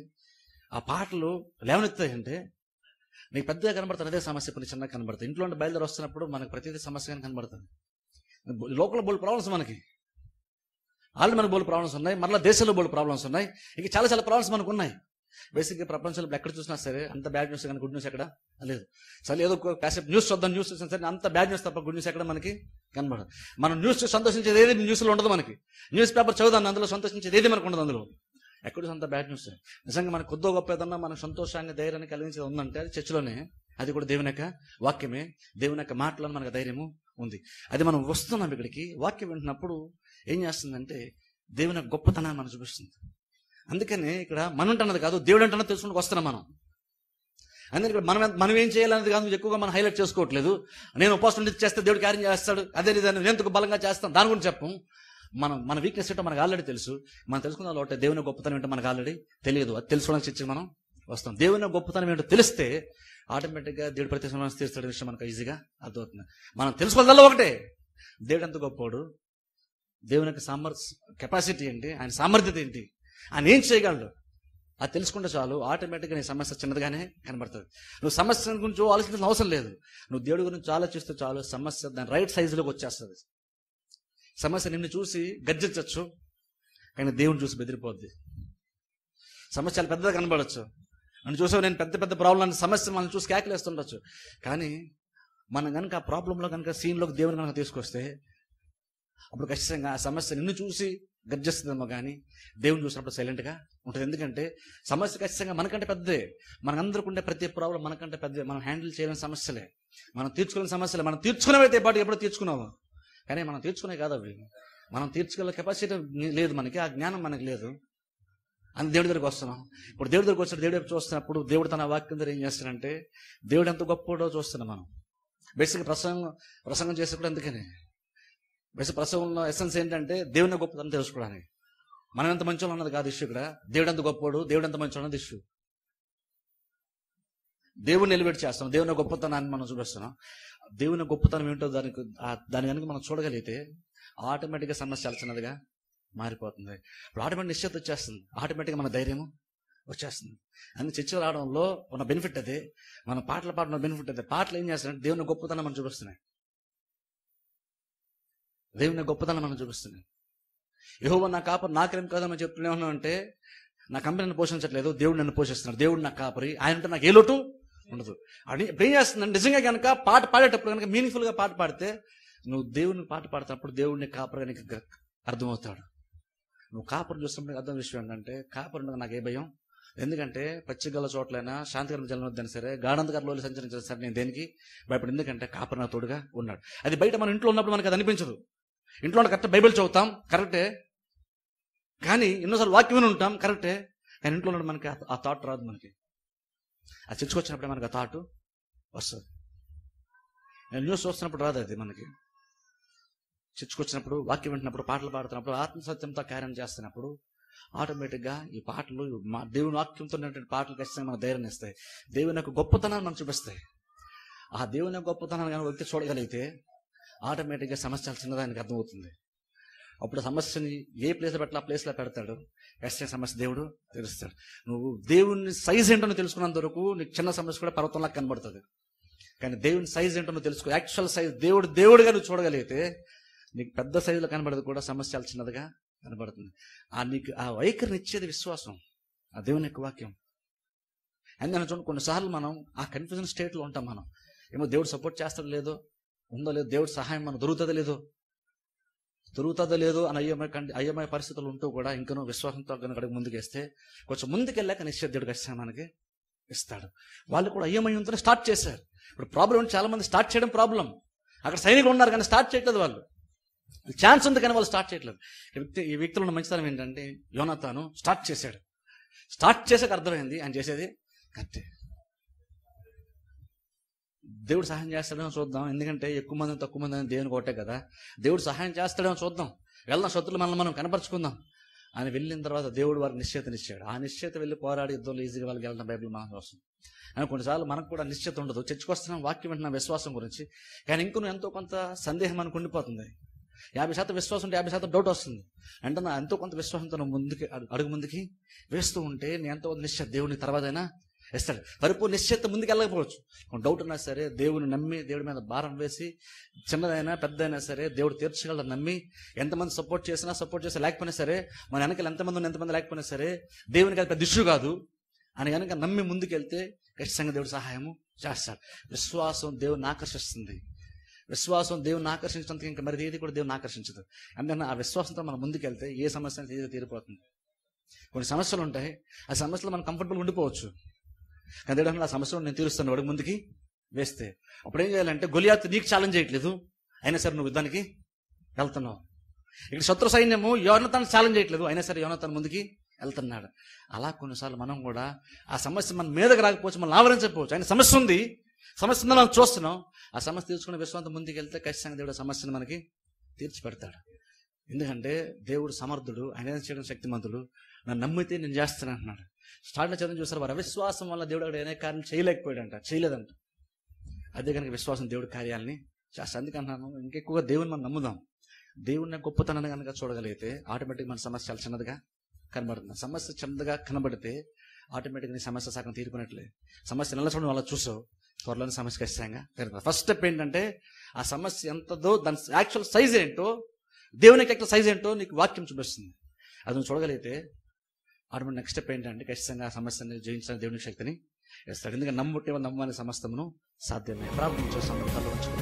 S1: ఆ పాటలు లేవనెత్తాయంటే నీకు పెద్దగా కనబడుతుంది అదే సమస్య కొన్ని చిన్నగా కనబడుతుంది ఇంట్లో ఉంటే బయలుదేరి వస్తున్నప్పుడు మనకు ప్రతిదీ సమస్య కానీ కనబడుతుంది లోకల్ బోల్ ప్రాబ్లమ్స్ మనకి ఆల్రెడీ మన బోల్ ప్రాబ్లమ్స్ ఉన్నాయి మరలా దేశంలో బోల్ ప్రాబ్లమ్స్ ఉన్నాయి ఇంకా చాలా చాలా ప్రాబ్లమ్స్ మనకు ఉన్నాయి బేసిక్గా ప్రపంచంలో ఎక్కడ చూసినా సరే అంత బ్యాడ్ న్యూస్ కానీ గుడ్ న్యూస్ ఎక్కడ లేదు సరే ఏదో కాసేపు న్యూస్ చూద్దాం న్యూస్ చూసినా సరే అంత బ్యాడ్ న్యూస్ తప్ప గుడ్ న్యూస్ ఎక్కడ మనకి కనబడదు మనం న్యూస్ సంతోషించేది ఏది న్యూస్లో ఉండదు మనకి న్యూస్ పేపర్ చదువుదాన్ని అందులో సంతోషించేది ఏది మనకు ఉండదు అందులో ఎక్కడ అంత బ్యాడ్ న్యూస్ నిజంగా మనకు కొద్దో గొప్ప ఏదన్నా మనకు సంతోషాన్ని ధైర్యాన్ని కలిగించేది ఉందంటే అది చర్చలోనే అది కూడా దేవుని యొక్క వాక్యమే దేవుని యొక్క మాటలను మనకు ధైర్యము ఉంది అది మనం వస్తున్నాం ఇక్కడికి వాక్యం వింటున్నప్పుడు ఏం చేస్తుందంటే దేవుని గొప్పతనాన్ని మనం చూపిస్తుంది అందుకని ఇక్కడ మనం అంటున్నది కాదు దేవుడు అంటున్నది తెలుసుకుంటూ వస్తున్నాం మనం అందుకని ఇక్కడ మనం మనం ఏం చేయాలనేది కాదు ఎక్కువగా మనం హైలైట్ చేసుకోవట్లేదు నేను ఉపాసన చేస్తే దేవుడు క్యారీ చేస్తాడు అదే నేను ఎందుకు బలంగా చేస్తాను దాని గురించి చెప్పం మనం మన వీక్నెస్ ఏంటో మనకు ఆల్రెడీ తెలుసు మనం తెలుసుకున్న లోటే దేవుని గొప్పతనం ఏంటో మనకు ఆల్రెడీ తెలియదు అది తెలుసుకోవడానికి చర్చ మనం వస్తాం దేవుని గొప్పతనం ఏంటో తెలిస్తే ఆటోమేటిక్గా దేవుడు ప్రతి సమయం విషయం మనకు ఈజీగా అర్థమవుతుంది మనం తెలుసుకోవాలల్లా ఒకటే దేవుడు ఎంత గొప్పవాడు దేవుని యొక్క కెపాసిటీ ఏంటి ఆయన సామర్థ్యత ఏంటి ఆయన ఏం చేయగలడు అది తెలుసుకుంటే చాలు ఆటోమేటిక్గా నీ సమస్య చిన్నదిగానే కనబడుతుంది నువ్వు సమస్య గురించి ఆలోచించిన అవసరం లేదు నువ్వు దేవుడి గురించి ఆలోచిస్తే చాలు సమస్య దాని రైట్ సైజులోకి వచ్చేస్తుంది సమస్య నిన్ను చూసి గర్జించవచ్చు కానీ దేవుని చూసి బెదిరిపోద్ది సమస్య చాలా పెద్దగా కనబడచ్చు నన్ను చూసావు నేను పెద్ద పెద్ద ప్రాబ్లం సమస్య మనం చూసి కేకలేస్తుండొచ్చు కానీ మనం కనుక ఆ ప్రాబ్లంలో కనుక సీన్లోకి దేవుని కనుక తీసుకొస్తే అప్పుడు ఖచ్చితంగా ఆ సమస్య నిన్ను చూసి గర్జిస్తుందేమో కానీ దేవుని చూసినప్పుడు సైలెంట్గా ఉంటుంది ఎందుకంటే సమస్య ఖచ్చితంగా మనకంటే పెద్దదే మనందరికీ ఉండే ప్రతి ప్రాబ్లం మనకంటే పెద్దదే మనం హ్యాండిల్ చేయలేని సమస్యలే మనం తీర్చుకునే సమస్యలే మనం తీర్చుకునేవైతే పాటు ఎప్పుడో తీర్చుకున్నావు కానీ మనం తీర్చుకునే కాదు అవి మనం తీర్చుకునే కెపాసిటీ లేదు మనకి ఆ జ్ఞానం మనకి లేదు అని దేవుడి దగ్గరికి వస్తున్నాం ఇప్పుడు దేవుడి దగ్గరికి వచ్చిన దేవుడు చూస్తున్నప్పుడు దేవుడు తన వాక్యం దగ్గర ఏం చేస్తాడంటే దేవుడు ఎంత గొప్పడో చూస్తున్నాం మనం బేసిక్ ప్రసంగం ప్రసంగం చేసేప్పుడు అందుకనే బెస ప్రసవంలో ఎసెన్స్ ఏంటంటే దేవుని గొప్పతనం తెలుసుకోవడానికి మనం ఎంత మంచి అన్నది కాదు ఇష్యూ ఇక్కడ దేవుడు ఎంత గొప్పవాడు దేవుడు ఎంత మంచి అన్నది ఇష్యూ దేవుని నిలబెట్టి చేస్తాం దేవుని గొప్పతనాన్ని మనం చూపిస్తున్నాం దేవుని గొప్పతనం ఏంటో దానికి దాని కనుక మనం చూడగలిగితే ఆటోమేటిక్గా సమస్య చిన్నదిగా మారిపోతుంది ఇప్పుడు ఆటోమేటిక్ నిశ్చిత వచ్చేస్తుంది ఆటోమేటిక్గా మన ధైర్యము వచ్చేస్తుంది అన్ని చర్చలు రావడంలో ఉన్న బెనిఫిట్ అదే మన పాటలు పాడిన బెనిఫిట్ అదే పాటలు ఏం చేస్తున్నాయి దేవుని గొప్పతనం మనం చూపిస్తున్నాయి దేవుని గొప్పతనం మనం చూపిస్తుంది యహోవ నా కాపరి నాకేం కాదని చెప్తూనే ఉన్నా అంటే నా కంపెనీ నన్ను పోషించట్లేదు దేవుడు నన్ను పోషిస్తున్నాడు దేవుడు నా కాపరి అంటే నాకు ఏ లోటు ఉండదు అని ఏం చేస్తుందంటే నిజంగా కనుక పాట పాడేటప్పుడు కనుక మీనింగ్ఫుల్గా పాట పాడితే నువ్వు దేవుని పాట పాడతాడు దేవుడిని కాపరిగా నీకు అర్థమవుతాడు నువ్వు కాపురం చూస్తున్నప్పుడు అర్థం విషయం ఏంటంటే కాపురం నాకు ఏ భయం ఎందుకంటే పచ్చిగల చోట్లైనా శాంతికరణ జలం వద్దని సరే గాఢంధకారంలో సంచరించిన సరే నేను దేనికి భయపడి ఎందుకంటే కాపురం తోడుగా ఉన్నాడు అది బయట మన ఇంట్లో ఉన్నప్పుడు మనకు అది అనిపించదు ఇంట్లో కరెక్ట్ బైబిల్ చదువుతాం కరెక్టే కానీ ఎన్నోసార్లు వాక్యం ఉంటాం కరెక్టే కానీ ఇంట్లో మనకి ఆ థాట్ రాదు మనకి ఆ చర్చకు వచ్చినప్పుడు మనకి ఆ థాట్ వస్తుంది నేను న్యూస్ చూస్తున్నప్పుడు రాదు అది మనకి చర్చకు వచ్చినప్పుడు వాక్యం వింటున్నప్పుడు పాటలు పాడుతున్నప్పుడు ఆత్మసత్యంతో కార్యం చేస్తున్నప్పుడు ఆటోమేటిక్గా ఈ పాటలు దేవుని వాక్యంతో ఉన్నటువంటి పాటలు ఖచ్చితంగా మన ధైర్యం ఇస్తాయి దేవుని యొక్క గొప్పతనాన్ని మనం చూపిస్తాయి ఆ దేవుని యొక్క గొప్పతనాన్ని కానీ వ్యక్తి చూడగలిగితే ఆటోమేటిక్గా సమస్య చిన్నదో అర్థమవుతుంది అప్పుడు సమస్యని ఏ ప్లేస్లో పెట్టాలి ఆ ప్లేస్లో పెడతాడు ఎస్టే సమస్య దేవుడు తెలుస్తాడు నువ్వు దేవుని సైజ్ ఏంటో తెలుసుకున్నంత వరకు నీకు చిన్న సమస్య కూడా పర్వతంలా కనబడుతుంది కానీ దేవుని సైజ్ ఏంటో తెలుసుకో యాక్చువల్ సైజ్ దేవుడు దేవుడుగా నువ్వు చూడగలిగితే నీకు పెద్ద సైజులో కనబడదు కూడా సమస్యలు చిన్నదిగా కనబడుతుంది ఆ నీకు ఆ వైఖరిని ఇచ్చేది విశ్వాసం ఆ దేవుని యొక్క వాక్యం అండ్ చూడండి కొన్నిసార్లు మనం ఆ కన్ఫ్యూజన్ స్టేట్లో ఉంటాం మనం ఏమో దేవుడు సపోర్ట్ చేస్తాడు లేదో ఉందో లేదు దేవుడు సహాయం మనం దొరుకుతుందో లేదు దొరుకుతుందో లేదు అని అయ్యమయ కండి అయ్యమయ పరిస్థితులు ఉంటూ కూడా ఇంకనో విశ్వాసంతో కనుక అడుగు ముందుకేస్తే కొంచెం ముందుకెళ్ళాక నిశ్చయ కష్టం మనకి ఇస్తాడు వాళ్ళు కూడా అయ్యమయంతో స్టార్ట్ చేశారు ఇప్పుడు ప్రాబ్లం చాలా మంది స్టార్ట్ చేయడం ప్రాబ్లం అక్కడ సైనికులు ఉన్నారు కానీ స్టార్ట్ చేయట్లేదు వాళ్ళు ఛాన్స్ ఉంది కానీ వాళ్ళు స్టార్ట్ చేయట్లేదు వ్యక్తి ఈ వ్యక్తులు ఉన్న మంచితనం ఏంటంటే యోనతాను స్టార్ట్ చేశాడు స్టార్ట్ చేసాక అర్థమైంది ఆయన చేసేది కరెక్టే దేవుడు సహాయం చేస్తాడేమో చూద్దాం ఎందుకంటే ఎక్కువ మంది తక్కువ మంది అని దేవుని ఒకటే కదా దేవుడు సహాయం చేస్తాడేమో చూద్దాం వెళ్ళిన శత్రులు మనల్ని మనం కనపరుచుకుందాం అని వెళ్ళిన తర్వాత దేవుడు వారికి నిశ్చేతనిచ్చాడు ఆ నిశ్చేత వెళ్ళి పోరాడి యుద్ధంలో ఈజీగా వాళ్ళకి వెళ్ళిన బైబిల్ మనం చూస్తుంది అని కొన్నిసార్లు మనకు కూడా నిశ్చిత ఉండదు చర్చకొస్తున్నాం వాక్యం వింటున్నాం విశ్వాసం గురించి కానీ ఇంకొను ఎంతో కొంత సందేహం మనకు ఉండిపోతుంది యాభై శాతం విశ్వాసం ఉంటే యాభై శాతం డౌట్ వస్తుంది అంటే నా ఎంతో కొంత విశ్వాసంతో ముందుకి అడుగు ముందుకి వేస్తూ ఉంటే నేను ఎంతో నిశ్చయ దేవుని తర్వాతైనా వేస్తాడు పరిపూర్ణ నిశ్చిత ముందుకు వెళ్ళకపోవచ్చు డౌట్ ఉన్నా సరే దేవుని నమ్మి దేవుడి మీద భారం వేసి చిన్నదైనా పెద్దదైనా సరే దేవుడు తీర్చగలడు నమ్మి ఎంతమంది సపోర్ట్ చేసినా సపోర్ట్ చేసినా లేకపోయినా సరే మన వెనకాల ఎంతమంది ఉన్న ఎంతమంది లేకపోయినా సరే దేవునికి అది పెద్ద ఇష్యూ కాదు అని కనుక నమ్మి ముందుకెళ్తే ఖచ్చితంగా దేవుడు సహాయము చేస్తాడు విశ్వాసం దేవుని ఆకర్షిస్తుంది విశ్వాసం దేవుని ఆకర్షించినంత ఇంకా మరి ఏది కూడా దేవుని ఆకర్షించదు అందుకని ఆ విశ్వాసంతో మనం ముందుకెళ్తే ఏ సమస్య అనేది తీరిపోతుంది కొన్ని సమస్యలు ఉంటాయి ఆ సమస్యలు మనం కంఫర్టబుల్ ఉండిపోవచ్చు కానీ దేవుడు నా సమస్య నేను తీరుస్తాను వాడికి ముందుకి వేస్తే అప్పుడు ఏం చేయాలంటే గొలియాత్ నీకు ఛాలెంజ్ చేయట్లేదు అయినా సరే నువ్వు దానికి వెళ్తున్నావు ఇక్కడ శత్రు సైన్యము యోనతను ఛాలెంజ్ చేయట్లేదు అయినా సరే యోనతను ముందుకి వెళ్తున్నాడు అలా కొన్నిసార్లు మనం కూడా ఆ సమస్య మన మీదకి రాకపోవచ్చు మనం ఆవరించకపోవచ్చు ఆయన సమస్య ఉంది సమస్య ఉందని మనం చూస్తున్నాం ఆ సమస్య తీర్చుకునే విశ్వాంతం ముందుకు వెళ్తే ఖచ్చితంగా దేవుడు సమస్యను మనకి తీర్చిపెడతాడు ఎందుకంటే దేవుడు సమర్థుడు ఆయన చేయడం శక్తిమంతుడు నన్ను నమ్మితే నేను చేస్తాను అంటున్నాడు స్టార్ట్ చదివి చూసారు వారు అవిశ్వాసం వల్ల దేవుడు అక్కడ అనేక కార్యం చేయలేకపోయాడంట చేయలేదంట అదే కనుక విశ్వాసం దేవుడి కార్యాలని చేస్తా అందుకన్నాను ఇంకెక్కువగా దేవుని మనం నమ్ముదాం దేవుడిని గొప్పతనాన్ని కనుక చూడగలిగితే ఆటోమేటిక్ మన సమస్య చాలా చిన్నదిగా కనబడుతుంది సమస్య చిన్నదిగా కనబడితే ఆటోమేటిక్గా సమస్య సగం తీరుకున్నట్లే సమస్య నెల చూడడం అలా చూసావు త్వరలోనే సమస్య ఖచ్చితంగా తీరుతుంది ఫస్ట్ స్టెప్ ఏంటంటే ఆ సమస్య ఎంతదో దాని యాక్చువల్ సైజ్ ఏంటో దేవునికి యాక్చువల్ సైజ్ ఏంటో నీకు వాక్యం చూపిస్తుంది అది నువ్వు చూడగలిగితే అరవై నెక్స్ట్ స్టెప్ ఏంటంటే ఖచ్చితంగా సమస్యను జయించిన దేవుని శక్తిని ఇస్తాడు ఎందుకంటే నమ్ముట్టే నమ్మని సమస్తమును సాధ్యమే ప్రాబ్లం చేస్తాం